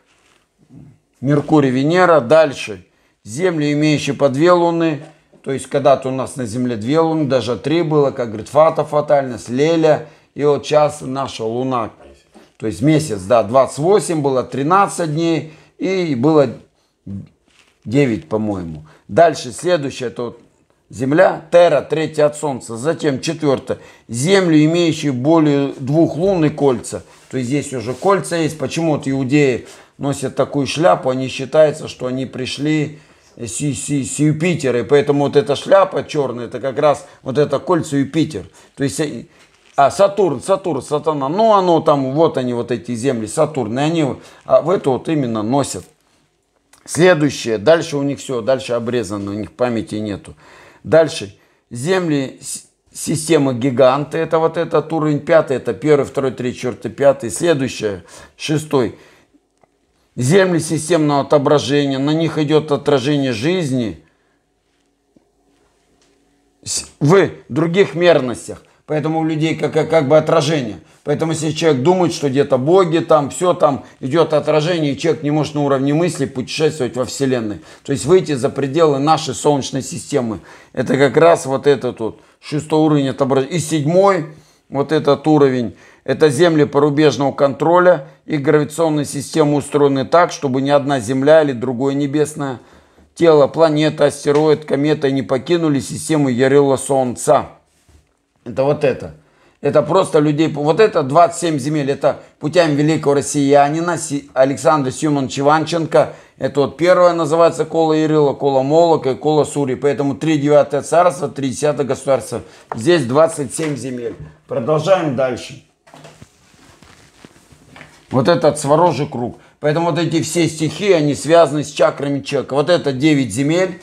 Меркурий, Венера. Дальше, земли, имеющие по две луны. То есть когда-то у нас на Земле две луны, даже три было, как говорит Фата Фатальность, Леля и вот сейчас наша луна, то есть месяц, да, 28, было 13 дней и было 9, по-моему. Дальше следующее, это вот Земля, Терра, третья от Солнца. Затем четвертая Землю, имеющую более двух лун и кольца. То есть здесь уже кольца есть. Почему вот иудеи носят такую шляпу? Они считаются, что они пришли с, с, с Юпитера. И поэтому вот эта шляпа черная, это как раз вот это кольцо Юпитер. То есть э, а, Сатурн, Сатурн, Сатана. Ну, оно там, вот они, вот эти земли, Сатурн. И они а, в это вот именно носят. Следующее. Дальше у них все, дальше обрезано, у них памяти нету. Дальше. Земли системы гиганты. Это вот этот уровень пятый. Это первый, второй, третий, четвертый, пятый. Следующее. Шестой. Земли системного отображения. На них идет отражение жизни в других мерностях. Поэтому у людей как, как, как бы отражение. Поэтому если человек думает, что где-то боги, там все там, идет отражение, и человек не может на уровне мысли путешествовать во Вселенной. То есть выйти за пределы нашей Солнечной системы. Это как раз вот этот вот шестой уровень отображения. И седьмой вот этот уровень. Это земли порубежного контроля и гравитационные системы устроены так, чтобы ни одна земля или другое небесное тело, планета, астероид, комета не покинули систему Ярила Солнца. Это вот это. Это просто людей... Вот это 27 земель. Это путями великого россиянина Александра Сюман-Чеванченко. Это вот первое называется Кола Ирила, Кола Молок и Кола Сури. Поэтому 3 девятое царство, 3 десятое государство. Здесь 27 земель. Продолжаем дальше. Вот этот сворожий круг. Поэтому вот эти все стихи, они связаны с чакрами человека. Вот это 9 земель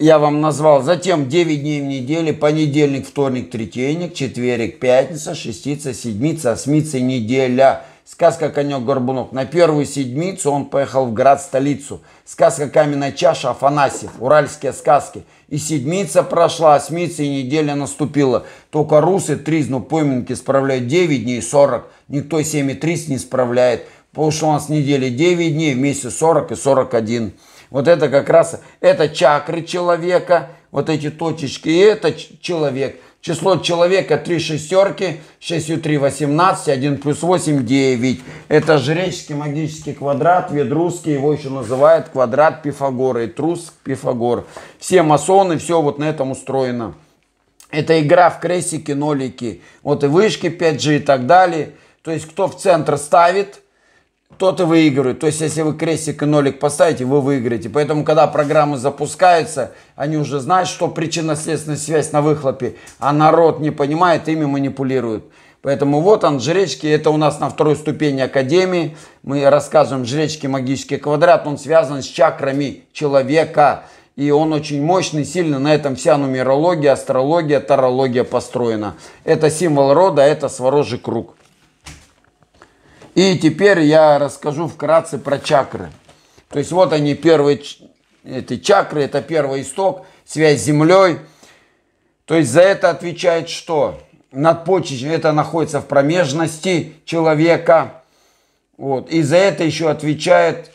я вам назвал. Затем 9 дней в неделе, понедельник, вторник, третейник, четверик, пятница, шестица, седмица, осмица, неделя. Сказка «Конек Горбунок». На первую седмицу он поехал в град-столицу. Сказка «Каменная чаша» Афанасьев, уральские сказки. И седмица прошла, осмица и неделя наступила. Только русы тризну поминки справляют 9 дней 40. Никто 7 и 30 не справляет. Потому что у нас недели 9 дней, вместе 40 и 41. Вот это как раз, это чакры человека, вот эти точечки, и это человек. Число человека 3 шестерки, 6 и 3 18, 1 плюс 8 9. Это жреческий магический квадрат, ведрусский, его еще называют квадрат Пифагора, и трус Пифагор. Все масоны, все вот на этом устроено. Это игра в крестики, нолики, вот и вышки 5G и так далее. То есть кто в центр ставит – кто-то выигрывает. То есть, если вы крестик и нолик поставите, вы выиграете. Поэтому, когда программы запускаются, они уже знают, что причинно-следственная связь на выхлопе, а народ не понимает, ими манипулируют. Поэтому вот он, жречки, это у нас на второй ступени Академии. Мы рассказываем жречки магический квадрат, он связан с чакрами человека. И он очень мощный, сильно на этом вся нумерология, астрология, тарология построена. Это символ рода, это сворожий круг. И теперь я расскажу вкратце про чакры. То есть вот они первые эти чакры, это первый исток, связь с землей. То есть за это отвечает что? Надпочечник, это находится в промежности человека. Вот. И за это еще отвечает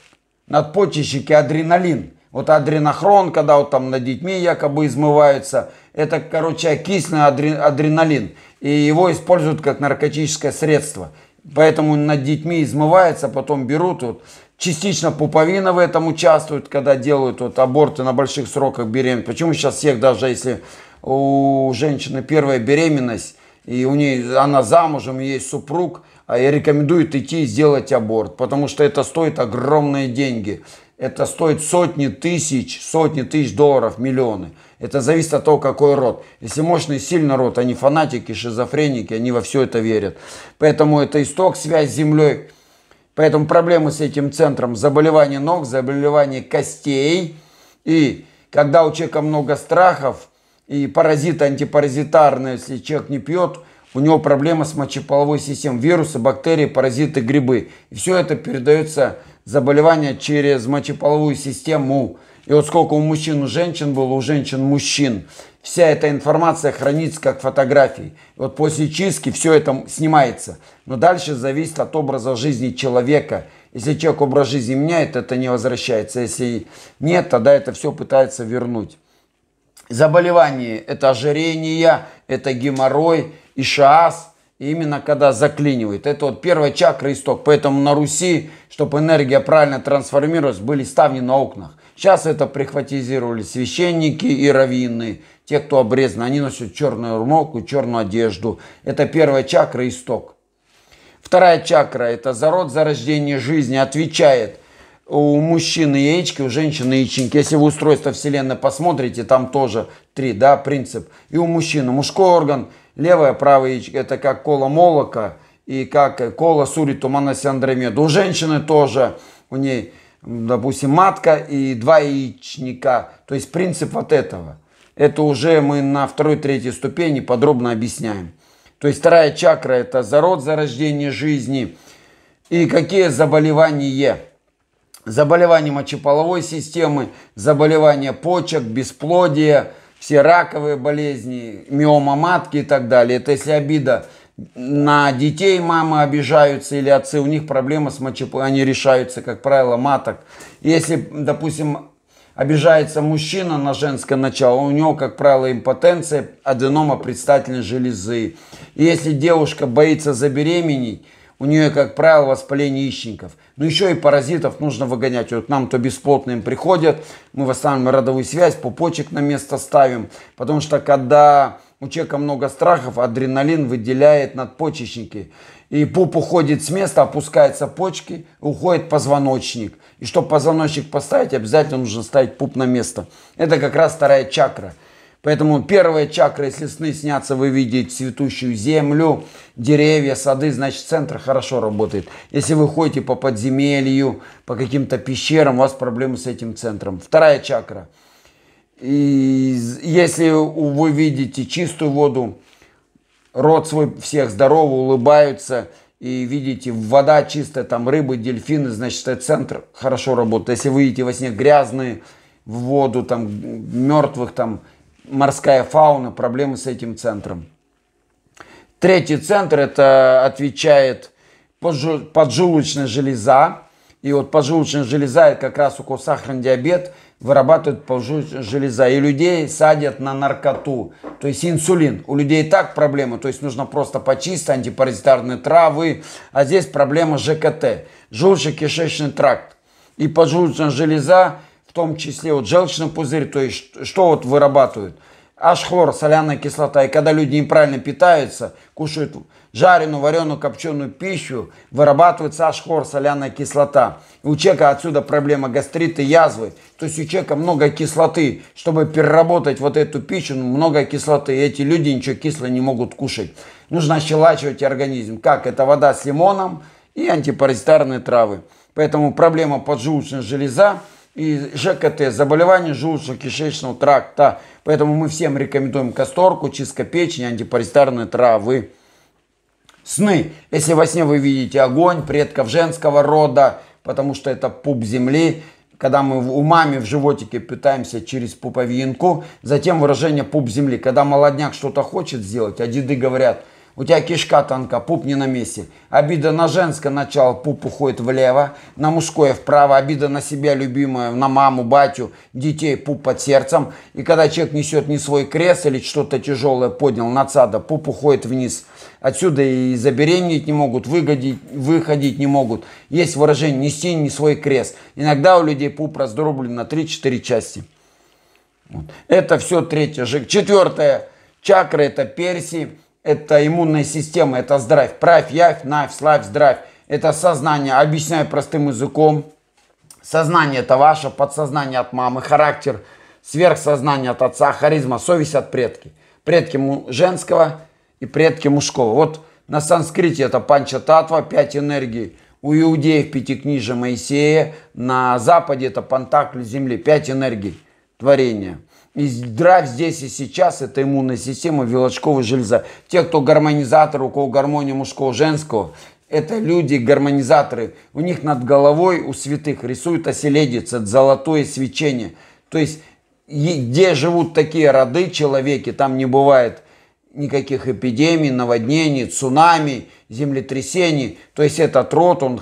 надпочечники адреналин. Вот адренохрон, когда вот там над детьми якобы измываются, это, короче, окисленный адреналин. И его используют как наркотическое средство. Поэтому над детьми измывается, потом берут. Вот, частично пуповина в этом участвует, когда делают вот, аборты на больших сроках беременности. Почему сейчас всех, даже если у женщины первая беременность, и у нее она замужем, есть супруг, а я рекомендую идти и сделать аборт, потому что это стоит огромные деньги это стоит сотни тысяч, сотни тысяч долларов, миллионы. Это зависит от того, какой род. Если мощный, сильный род, они фанатики, шизофреники, они во все это верят. Поэтому это исток, связь с землей. Поэтому проблемы с этим центром заболевание ног, заболевание костей. И когда у человека много страхов и паразиты антипаразитарные, если человек не пьет, у него проблема с мочеполовой системой, вирусы, бактерии, паразиты, грибы. И все это передается заболевания через мочеполовую систему. И вот сколько у мужчин, у женщин было, у женщин, мужчин. Вся эта информация хранится как фотографии. И вот после чистки все это снимается. Но дальше зависит от образа жизни человека. Если человек образ жизни меняет, это не возвращается. Если нет, тогда это все пытается вернуть. Заболевания – это ожирение, это геморрой, ишиаз – именно когда заклинивает. Это вот первая чакра исток. Поэтому на Руси, чтобы энергия правильно трансформировалась, были ставни на окнах. Сейчас это прихватизировали священники и раввины, те, кто обрезаны. Они носят черную румовку, черную одежду. Это первая чакра исток. Вторая чакра – это зарод, зарождение жизни, отвечает у мужчины яички, у женщины яичники. Если вы устройство Вселенной посмотрите, там тоже три, да, принцип. И у мужчины мужской орган – левая, правая яичка, это как кола молока и как кола суриту манаси андромеду. У женщины тоже, у ней, допустим, матка и два яичника. То есть принцип вот этого. Это уже мы на второй-третьей ступени подробно объясняем. То есть вторая чакра – это зарод, зарождение жизни. И какие заболевания? Заболевания мочеполовой системы, заболевания почек, бесплодие – все раковые болезни, миома матки и так далее. Это если обида на детей мамы обижаются или отцы, у них проблема с мочепой, они решаются, как правило, маток. Если, допустим, обижается мужчина на женское начало, у него, как правило, импотенция, аденома предстательной железы. И если девушка боится забеременеть, у нее, как правило, воспаление яичников. Но ну, еще и паразитов нужно выгонять. Вот к нам то им приходят, мы восстанавливаем родовую связь, пупочек на место ставим. Потому что когда у человека много страхов, адреналин выделяет надпочечники. И пуп уходит с места, опускаются почки, уходит позвоночник. И чтобы позвоночник поставить, обязательно нужно ставить пуп на место. Это как раз вторая чакра – Поэтому первая чакра, если сны снятся, вы видите цветущую землю, деревья, сады, значит центр хорошо работает. Если вы ходите по подземелью, по каким-то пещерам, у вас проблемы с этим центром. Вторая чакра. И если вы видите чистую воду, рот свой всех здорово, улыбаются, и видите, вода чистая, там рыбы, дельфины, значит, этот центр хорошо работает. Если вы видите во сне грязные, в воду, там, мертвых, там, морская фауна, проблемы с этим центром. Третий центр это отвечает поджелудочная железа. И вот поджелудочная железа, это как раз у кого сахарный диабет, вырабатывают поджелудочная железа. И людей садят на наркоту, то есть инсулин. У людей и так проблемы, то есть нужно просто почистить антипаразитарные травы. А здесь проблема ЖКТ, желудочно-кишечный тракт. И поджелудочная железа том числе вот желчный пузырь, то есть что вот вырабатывают? Аж хлор, соляная кислота. И когда люди неправильно питаются, кушают жареную, вареную, копченую пищу, вырабатывается аж хлор, соляная кислота. И у человека отсюда проблема гастрита, язвы. То есть у человека много кислоты. Чтобы переработать вот эту пищу, ну, много кислоты. И эти люди ничего кисло не могут кушать. Нужно щелачивать организм. Как? Это вода с лимоном и антипаразитарные травы. Поэтому проблема поджелудочной железа и ЖКТ, заболевания желудочно-кишечного тракта. Поэтому мы всем рекомендуем касторку, чистка печени, антипаразитарные травы. Сны. Если во сне вы видите огонь предков женского рода, потому что это пуп земли, когда мы в умами в животике питаемся через пуповинку. Затем выражение пуп земли. Когда молодняк что-то хочет сделать, а деды говорят – у тебя кишка танка, пуп не на месте. Обида на женское начало, пуп уходит влево, на мужское вправо, обида на себя любимая, на маму, батю, детей, пуп под сердцем. И когда человек несет не свой крест или что-то тяжелое поднял, на надсада, пуп уходит вниз. Отсюда и забеременеть не могут, выгодить, выходить не могут. Есть выражение «нести не свой крест». Иногда у людей пуп раздроблен на 3-4 части. Вот. Это все третье. Четвертое. Чакра – это перси это иммунная система, это здравь. Правь, явь, навь, славь, здравь. Это сознание, объясняю простым языком. Сознание это ваше, подсознание от мамы, характер, сверхсознание от отца, харизма, совесть от предки. Предки женского и предки мужского. Вот на санскрите это панча татва, пять энергий. У иудеев пятикнижие Моисея, на западе это пантакль земли, пять энергий творения. И драйв здесь и сейчас – это иммунная система велочковой железа. Те, кто гармонизатор, у кого гармония мужского, женского, это люди, гармонизаторы. У них над головой, у святых, рисуют оселедец, это золотое свечение. То есть, где живут такие роды человеки, там не бывает никаких эпидемий, наводнений, цунами, землетрясений. То есть этот род, он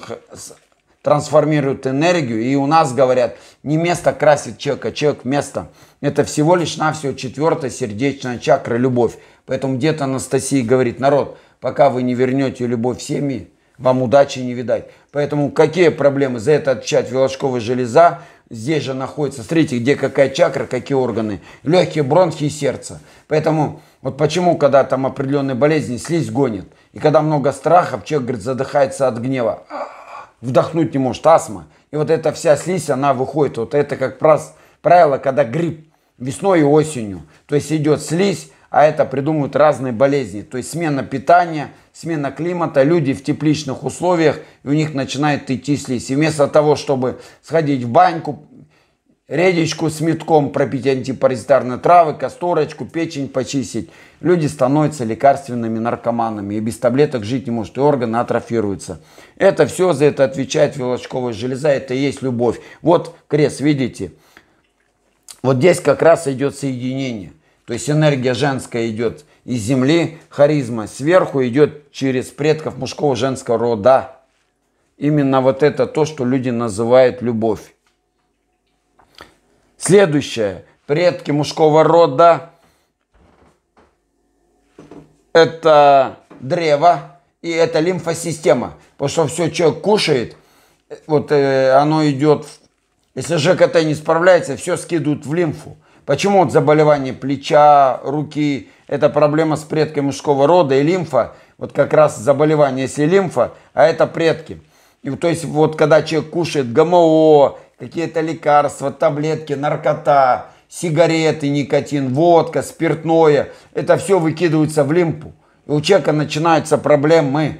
трансформируют энергию. И у нас говорят, не место красит человека, человек место. Это всего лишь на все четвертая сердечная чакра, любовь. Поэтому где-то Анастасия говорит, народ, пока вы не вернете любовь в семьи, вам удачи не видать. Поэтому какие проблемы? За это отвечать велошковая железа. Здесь же находится, смотрите, где какая чакра, какие органы. Легкие бронхи и сердце. Поэтому вот почему, когда там определенные болезни, слизь гонит. И когда много страхов, человек, говорит, задыхается от гнева вдохнуть не может, астма. И вот эта вся слизь, она выходит. Вот это как правило, когда грипп весной и осенью. То есть идет слизь, а это придумывают разные болезни. То есть смена питания, смена климата, люди в тепличных условиях, и у них начинает идти слизь. И вместо того, чтобы сходить в баньку, Редечку с метком пропить антипаразитарные травы, касторочку, печень почистить. Люди становятся лекарственными наркоманами и без таблеток жить не может, и органы атрофируются. Это все за это отвечает вилочковая железа, это и есть любовь. Вот крест, видите? Вот здесь как раз идет соединение. То есть энергия женская идет из земли, харизма сверху идет через предков мужского женского рода. Именно вот это то, что люди называют любовь. Следующее. Предки мужского рода – это древо и это лимфосистема. Потому что все, человек кушает, вот э, оно идет, если ЖКТ не справляется, все скидывают в лимфу. Почему вот заболевание плеча, руки, это проблема с предками мужского рода и лимфа, вот как раз заболевание, если лимфа, а это предки. И, то есть вот когда человек кушает ГМО, какие-то лекарства, таблетки, наркота, сигареты, никотин, водка, спиртное. Это все выкидывается в лимпу. И у человека начинаются проблемы.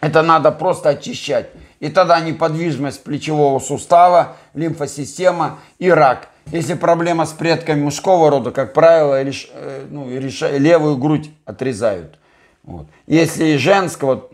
Это надо просто очищать. И тогда неподвижность плечевого сустава, лимфосистема и рак. Если проблема с предками мужского рода, как правило, реш... Э, ну, реш... левую грудь отрезают. Вот. Если женского,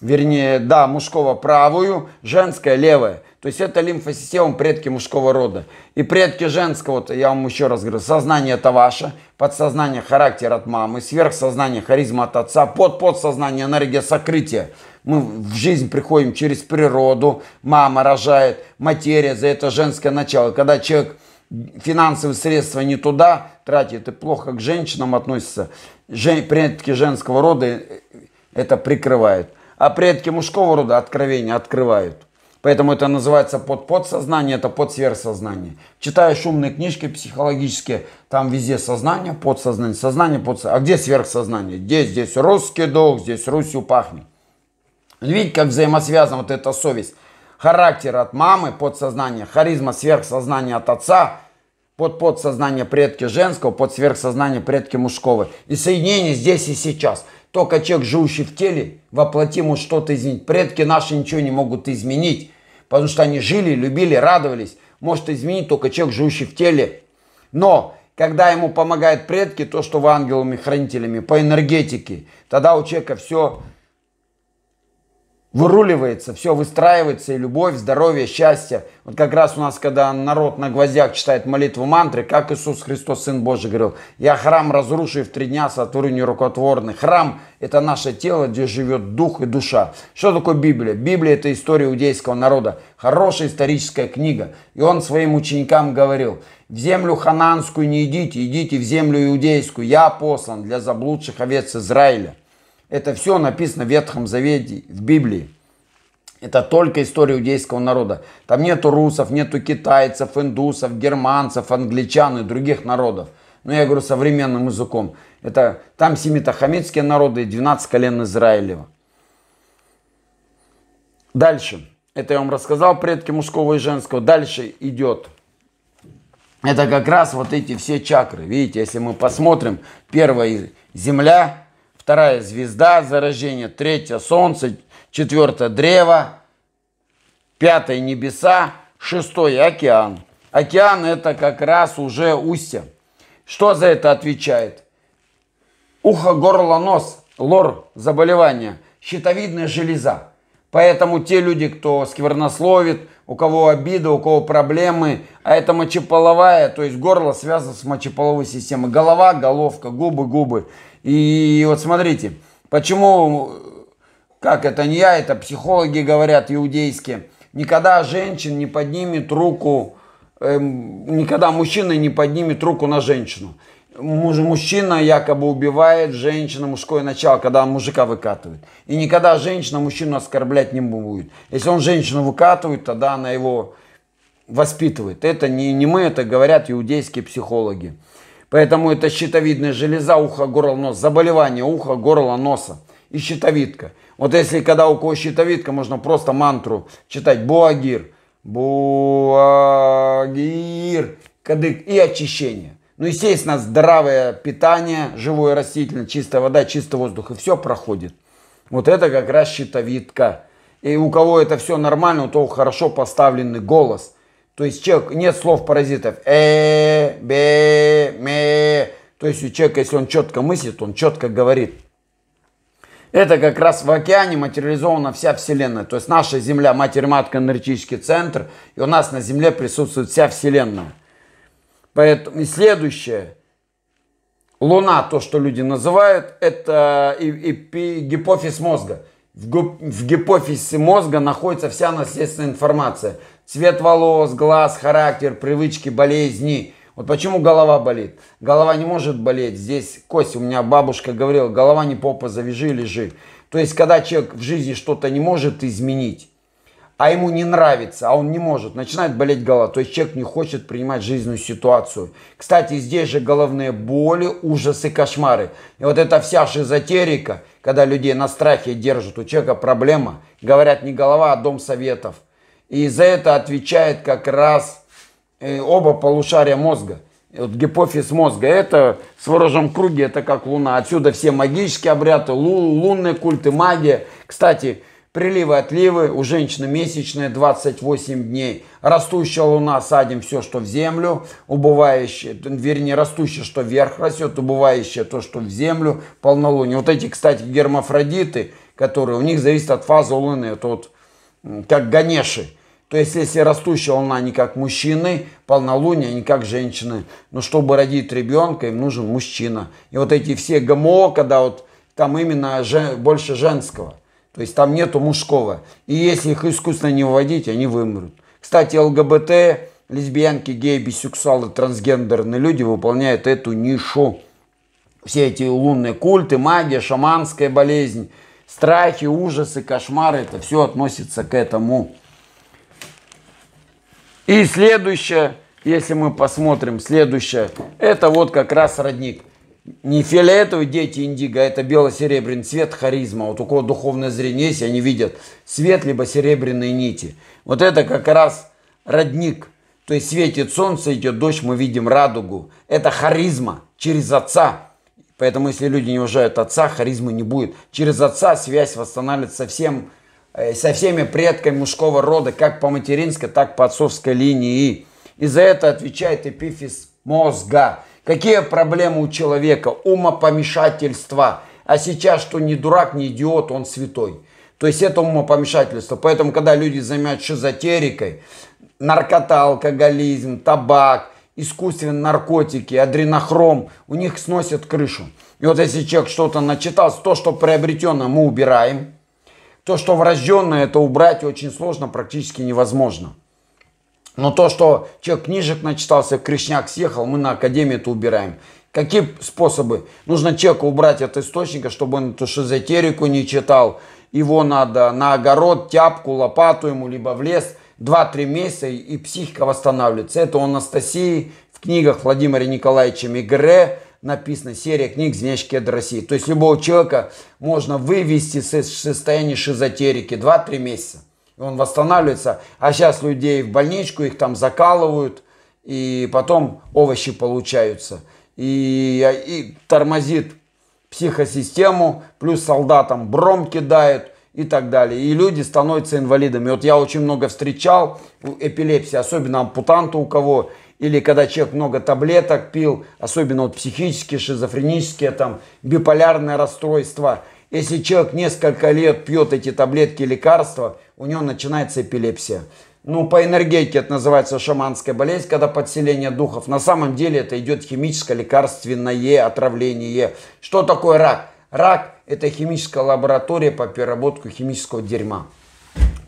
вернее, да, мужского правую, женская левая – то есть это лимфосистема предки мужского рода. И предки женского, Вот я вам еще раз говорю, сознание это ваше, подсознание характер от мамы, сверхсознание харизма от отца, под подсознание энергия сокрытия. Мы в жизнь приходим через природу, мама рожает, материя, за это женское начало. Когда человек финансовые средства не туда тратит и плохо к женщинам относится, Жен, предки женского рода э, это прикрывают. А предки мужского рода откровения открывают. Поэтому это называется под подсознание, это под сверхсознание. Читаешь умные книжки психологические, там везде сознание, подсознание, сознание, подсознание. А где сверхсознание? Здесь, здесь русский долг, здесь Русью пахнет. Видите, как взаимосвязана вот эта совесть. Характер от мамы, подсознание, харизма, сверхсознание от отца, под подсознание предки женского, под сверхсознание предки мужского. И соединение здесь и сейчас. Только человек, живущий в теле, воплотим что-то изменить. Предки наши ничего не могут изменить потому что они жили, любили, радовались. Может изменить только человек, живущий в теле. Но когда ему помогают предки, то, что вы ангелами-хранителями, по энергетике, тогда у человека все выруливается, все выстраивается, и любовь, здоровье, счастье. Вот как раз у нас, когда народ на гвоздях читает молитву мантры, как Иисус Христос, Сын Божий, говорил, «Я храм разрушу и в три дня сотворю нерукотворный». Храм – это наше тело, где живет дух и душа. Что такое Библия? Библия – это история иудейского народа, хорошая историческая книга. И он своим ученикам говорил, «В землю хананскую не идите, идите в землю иудейскую, я послан для заблудших овец Израиля». Это все написано в Ветхом Завете, в Библии. Это только история иудейского народа. Там нету русов, нету китайцев, индусов, германцев, англичан и других народов. Но ну, я говорю современным языком. Это там семитохамитские народы и 12 колен Израилева. Дальше. Это я вам рассказал, предки мужского и женского. Дальше идет. Это как раз вот эти все чакры. Видите, если мы посмотрим, первая земля, вторая звезда зарождения, третья солнце, четвертое древо, пятое небеса, шестой океан. Океан это как раз уже устье. Что за это отвечает? Ухо, горло, нос, лор, заболевание, щитовидная железа. Поэтому те люди, кто сквернословит, у кого обида, у кого проблемы, а это мочеполовая, то есть горло связано с мочеполовой системой. Голова, головка, губы, губы. И вот смотрите, почему, как это не я, это психологи говорят иудейские, никогда женщин не поднимет руку, эм, никогда мужчина не поднимет руку на женщину. Муж, мужчина якобы убивает женщину мужское начало, когда мужика выкатывает. И никогда женщина мужчину оскорблять не будет. Если он женщину выкатывает, тогда она его воспитывает. Это не, не мы, это говорят иудейские психологи. Поэтому это щитовидная железа, ухо, горло, нос. Заболевание уха, горла, носа и щитовидка. Вот если когда у кого щитовидка, можно просто мантру читать. Буагир, буагир, кадык и очищение. Ну, естественно, здравое питание, живое растительное, чистая вода, чистый воздух. И все проходит. Вот это как раз щитовидка. И у кого это все нормально, у того хорошо поставленный голос – то есть человек, нет слов паразитов. Э, бе, ме. То есть у человека, если он четко мыслит, он четко говорит. Это как раз в океане материализована вся Вселенная. То есть наша Земля, Матерь-Матка, энергетический центр, и у нас на Земле присутствует вся Вселенная. Поэтому и следующее. Луна, то, что люди называют, это и, и, и гипофиз мозга. В, в гипофизе мозга находится вся наследственная информация – цвет волос, глаз, характер, привычки, болезни. Вот почему голова болит? Голова не может болеть. Здесь кость, у меня бабушка говорила, голова не попа, завяжи, лежи. То есть, когда человек в жизни что-то не может изменить, а ему не нравится, а он не может, начинает болеть голова. То есть человек не хочет принимать жизненную ситуацию. Кстати, здесь же головные боли, ужасы, кошмары. И вот эта вся шизотерика, когда людей на страхе держат, у человека проблема. Говорят, не голова, а дом советов. И за это отвечает как раз э, оба полушария мозга. Вот гипофиз мозга. Это с сворожем круге, это как луна. Отсюда все магические обряды, лу, лунные культы, магия. Кстати, приливы, отливы, у женщины месячные 28 дней, растущая луна, садим все, что в землю, убывающее, вернее, растущее, что вверх растет, убывающее то, что в землю, полнолуние. Вот эти, кстати, гермафродиты, которые у них зависят от фазы луны, это вот как Ганеши. То есть, если растущая волна не как мужчины, полнолуние не как женщины. Но чтобы родить ребенка, им нужен мужчина. И вот эти все ГМО, когда вот там именно жен, больше женского. То есть там нету мужского. И если их искусственно не выводить, они вымрут. Кстати, ЛГБТ, лесбиянки, геи, бисексуалы, трансгендерные люди выполняют эту нишу. Все эти лунные культы, магия, шаманская болезнь – страхи, ужасы, кошмары, это все относится к этому. И следующее, если мы посмотрим, следующее, это вот как раз родник. Не фиолетовый дети индиго, а это бело-серебряный цвет, харизма. Вот у кого духовное зрение есть, они видят свет, либо серебряные нити. Вот это как раз родник. То есть светит солнце, идет дождь, мы видим радугу. Это харизма через отца. Поэтому, если люди не уважают отца, харизмы не будет. Через отца связь восстанавливается всем, э, со всеми предками мужского рода, как по материнской, так по отцовской линии. И за это отвечает эпифиз мозга. Какие проблемы у человека? Умопомешательство. А сейчас, что не дурак, не идиот, он святой. То есть это умопомешательство. Поэтому, когда люди занимаются шизотерикой, наркота, алкоголизм, табак, искусственные наркотики, адренохром, у них сносят крышу. И вот если человек что-то начитался, то, что приобретено, мы убираем. То, что врожденное, это убрать очень сложно, практически невозможно. Но то, что человек книжек начитался, крышняк съехал, мы на академию это убираем. Какие способы? Нужно человека убрать от источника, чтобы он эту шизотерику не читал. Его надо на огород, тяпку, лопату ему, либо в лес – 2-3 месяца и психика восстанавливается. Это у Анастасии в книгах Владимира Николаевича Мигре написана серия книг «Знящий кедр России». То есть любого человека можно вывести из состояния шизотерики 2-3 месяца. И он восстанавливается. А сейчас людей в больничку, их там закалывают, и потом овощи получаются. И, и тормозит психосистему, плюс солдатам бром кидают, и так далее. И люди становятся инвалидами. Вот я очень много встречал эпилепсии, особенно ампутанты у кого, или когда человек много таблеток пил, особенно вот психические, шизофренические, там, биполярное расстройство. Если человек несколько лет пьет эти таблетки, лекарства, у него начинается эпилепсия. Ну, по энергетике это называется шаманская болезнь, когда подселение духов. На самом деле это идет химическое лекарственное отравление. Что такое рак? Рак это химическая лаборатория по переработке химического дерьма.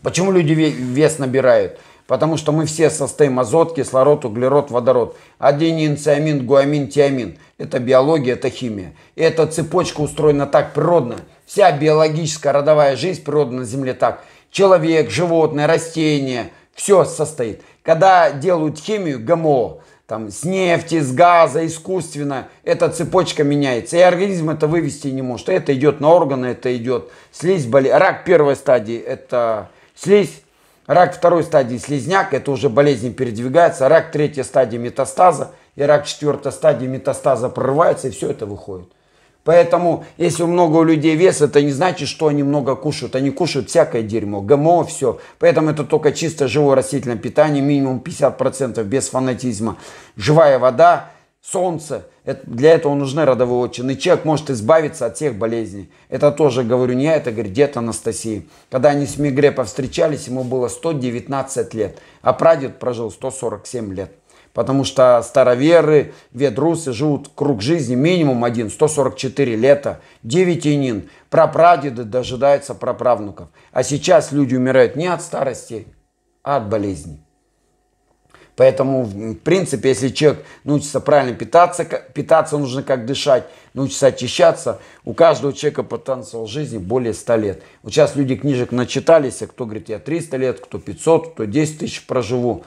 Почему люди вес набирают? Потому что мы все состоим азот, кислород, углерод, водород. Аденин, циамин, гуамин, тиамин. Это биология, это химия. И эта цепочка устроена так природно. Вся биологическая родовая жизнь природна на Земле так. Человек, животное, растение, все состоит. Когда делают химию, ГМО, там, с нефти, с газа, искусственно, эта цепочка меняется. И организм это вывести не может. Это идет на органы, это идет слизь, боли. Рак первой стадии – это слизь. Рак второй стадии – слизняк, это уже болезнь передвигается. Рак третьей стадии – метастаза. И рак четвертой стадии – метастаза прорывается, и все это выходит. Поэтому, если у много у людей вес, это не значит, что они много кушают. Они кушают всякое дерьмо, ГМО, все. Поэтому это только чисто живое растительное питание, минимум 50% без фанатизма. Живая вода, солнце. Это, для этого нужны родовые отчины. И человек может избавиться от всех болезней. Это тоже, говорю, не я, это говорит дед Анастасии. Когда они с Мигре повстречались, ему было 119 лет, а прадед прожил 147 лет потому что староверы, ведрусы живут круг жизни минимум один, 144 лета, 9 инин, прапрадеды дожидаются праправнуков. А сейчас люди умирают не от старости, а от болезней. Поэтому, в принципе, если человек научится правильно питаться, питаться нужно как дышать, научиться очищаться, у каждого человека потенциал жизни более 100 лет. Вот сейчас люди книжек начитались, а кто говорит, я 300 лет, кто 500, кто 10 тысяч проживу.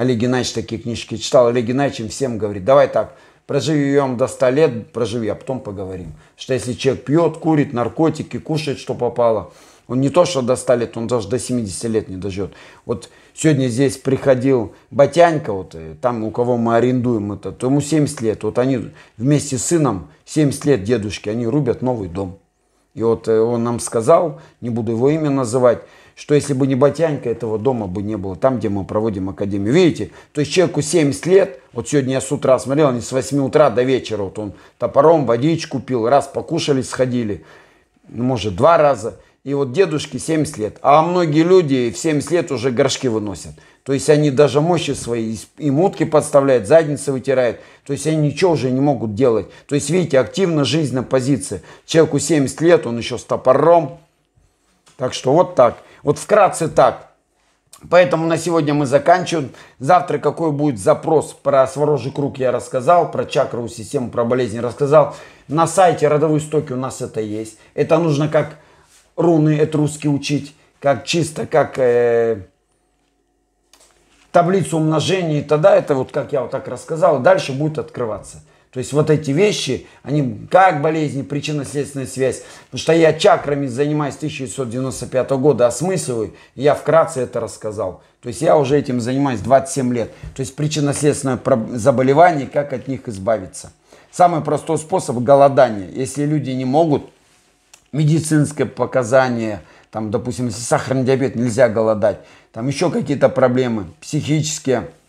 Олег Геннадьевич такие книжки читал. Олег Геннадьевич им всем говорит, давай так, проживем до 100 лет, проживи, а потом поговорим. Что если человек пьет, курит, наркотики, кушает, что попало, он не то, что до 100 лет, он даже до 70 лет не доживет. Вот сегодня здесь приходил Батянька, вот э, там, у кого мы арендуем это, то ему 70 лет. Вот они вместе с сыном 70 лет дедушки, они рубят новый дом. И вот э, он нам сказал, не буду его имя называть, что если бы не Батянька, этого дома бы не было, там, где мы проводим академию. Видите, то есть человеку 70 лет, вот сегодня я с утра смотрел, они с 8 утра до вечера, вот он топором водичку пил, раз покушали, сходили, ну, может, два раза. И вот дедушке 70 лет, а многие люди в 70 лет уже горшки выносят. То есть они даже мощи свои, и мутки подставляют, задницы вытирают. То есть они ничего уже не могут делать. То есть, видите, активно жизненная позиция Человеку 70 лет, он еще с топором. Так что вот так. Вот вкратце так. Поэтому на сегодня мы заканчиваем. Завтра какой будет запрос про сворожий круг я рассказал, про чакровую систему, про болезни рассказал. На сайте родовые стоки у нас это есть. Это нужно как руны этрусские учить, как чисто, как э, таблицу умножения. И тогда это вот как я вот так рассказал, дальше будет открываться. То есть вот эти вещи, они как болезни, причинно-следственная связь. Потому что я чакрами занимаюсь с 1995 года, осмысливаю, и я вкратце это рассказал. То есть я уже этим занимаюсь 27 лет. То есть причинно-следственное заболевание, как от них избавиться. Самый простой способ – голодание. Если люди не могут, медицинское показание, там, допустим, если сахарный диабет, нельзя голодать. Там еще какие-то проблемы психические –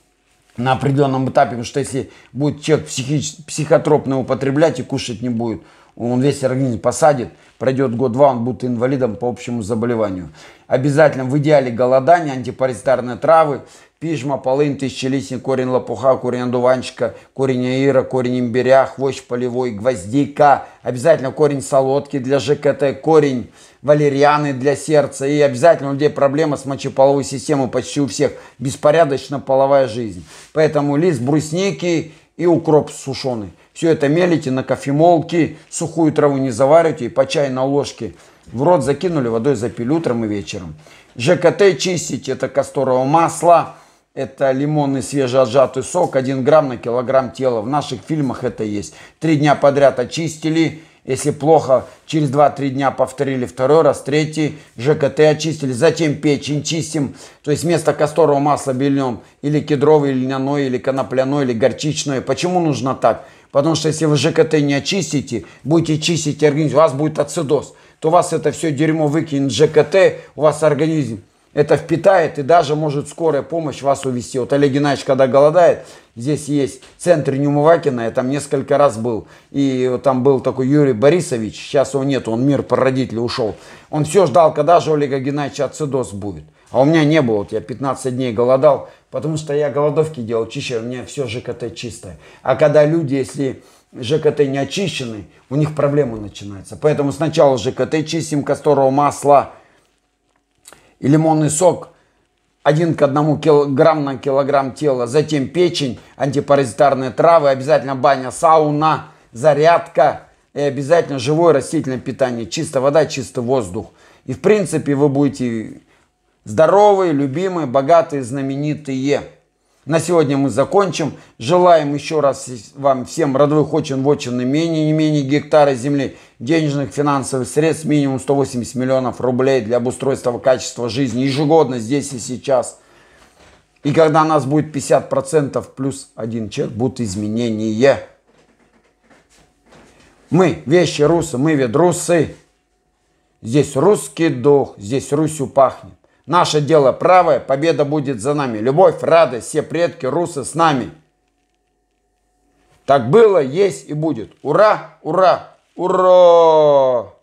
на определенном этапе, потому что если будет человек психич, психотропно употреблять и кушать не будет, он весь организм посадит, пройдет год-два, он будет инвалидом по общему заболеванию. Обязательно в идеале голодание, антипаразитарные травы, пижма, полынь, тысячелистник, корень лопуха, корень одуванчика, корень аира, корень имбиря, хвощ полевой, гвоздика, обязательно корень солодки для ЖКТ, корень валерианы для сердца. И обязательно у людей проблема с мочеполовой системой почти у всех. Беспорядочно половая жизнь. Поэтому лист брусники и укроп сушеный. Все это мелите на кофемолке, сухую траву не заваривайте, и по чай на ложке. В рот закинули, водой запили утром и вечером. ЖКТ чистить, это касторовое масло, это лимонный свежеотжатый сок, 1 грамм на килограмм тела. В наших фильмах это есть. Три дня подряд очистили, если плохо, через 2-3 дня повторили второй раз, третий, ЖКТ очистили, затем печень чистим. То есть вместо касторового масла бельем или кедровое, или льняное, или конопляное, или горчичное. Почему нужно так? Потому что если вы ЖКТ не очистите, будете чистить организм, у вас будет ацидоз, то у вас это все дерьмо выкинет ЖКТ, у вас организм это впитает и даже может скорая помощь вас увезти. Вот Олег Геннадьевич, когда голодает, здесь есть центр Нюмывакина, я там несколько раз был. И там был такой Юрий Борисович, сейчас его нет, он мир прародитель ушел. Он все ждал, когда же Олега Геннадьевича ацидоз будет. А у меня не было, вот я 15 дней голодал, потому что я голодовки делал чище, у меня все ЖКТ чистое. А когда люди, если ЖКТ не очищены, у них проблемы начинаются. Поэтому сначала ЖКТ чистим, касторового масла – и лимонный сок один к одному килограмм на килограмм тела, затем печень, антипаразитарные травы, обязательно баня, сауна, зарядка и обязательно живое растительное питание, чистая вода, чистый воздух. И в принципе вы будете здоровые, любимые, богатые, знаменитые. На сегодня мы закончим. Желаем еще раз вам всем родовых очень и менее не менее гектара земли, денежных финансовых средств минимум 180 миллионов рублей для обустройства качества жизни ежегодно здесь и сейчас. И когда у нас будет 50% плюс один человек, будут изменения. Мы вещи русы, мы ведь русы. Здесь русский дух, здесь Русью пахнет. Наше дело правое, победа будет за нами. Любовь, радость, все предки, русы с нами. Так было, есть и будет. Ура, ура, ура!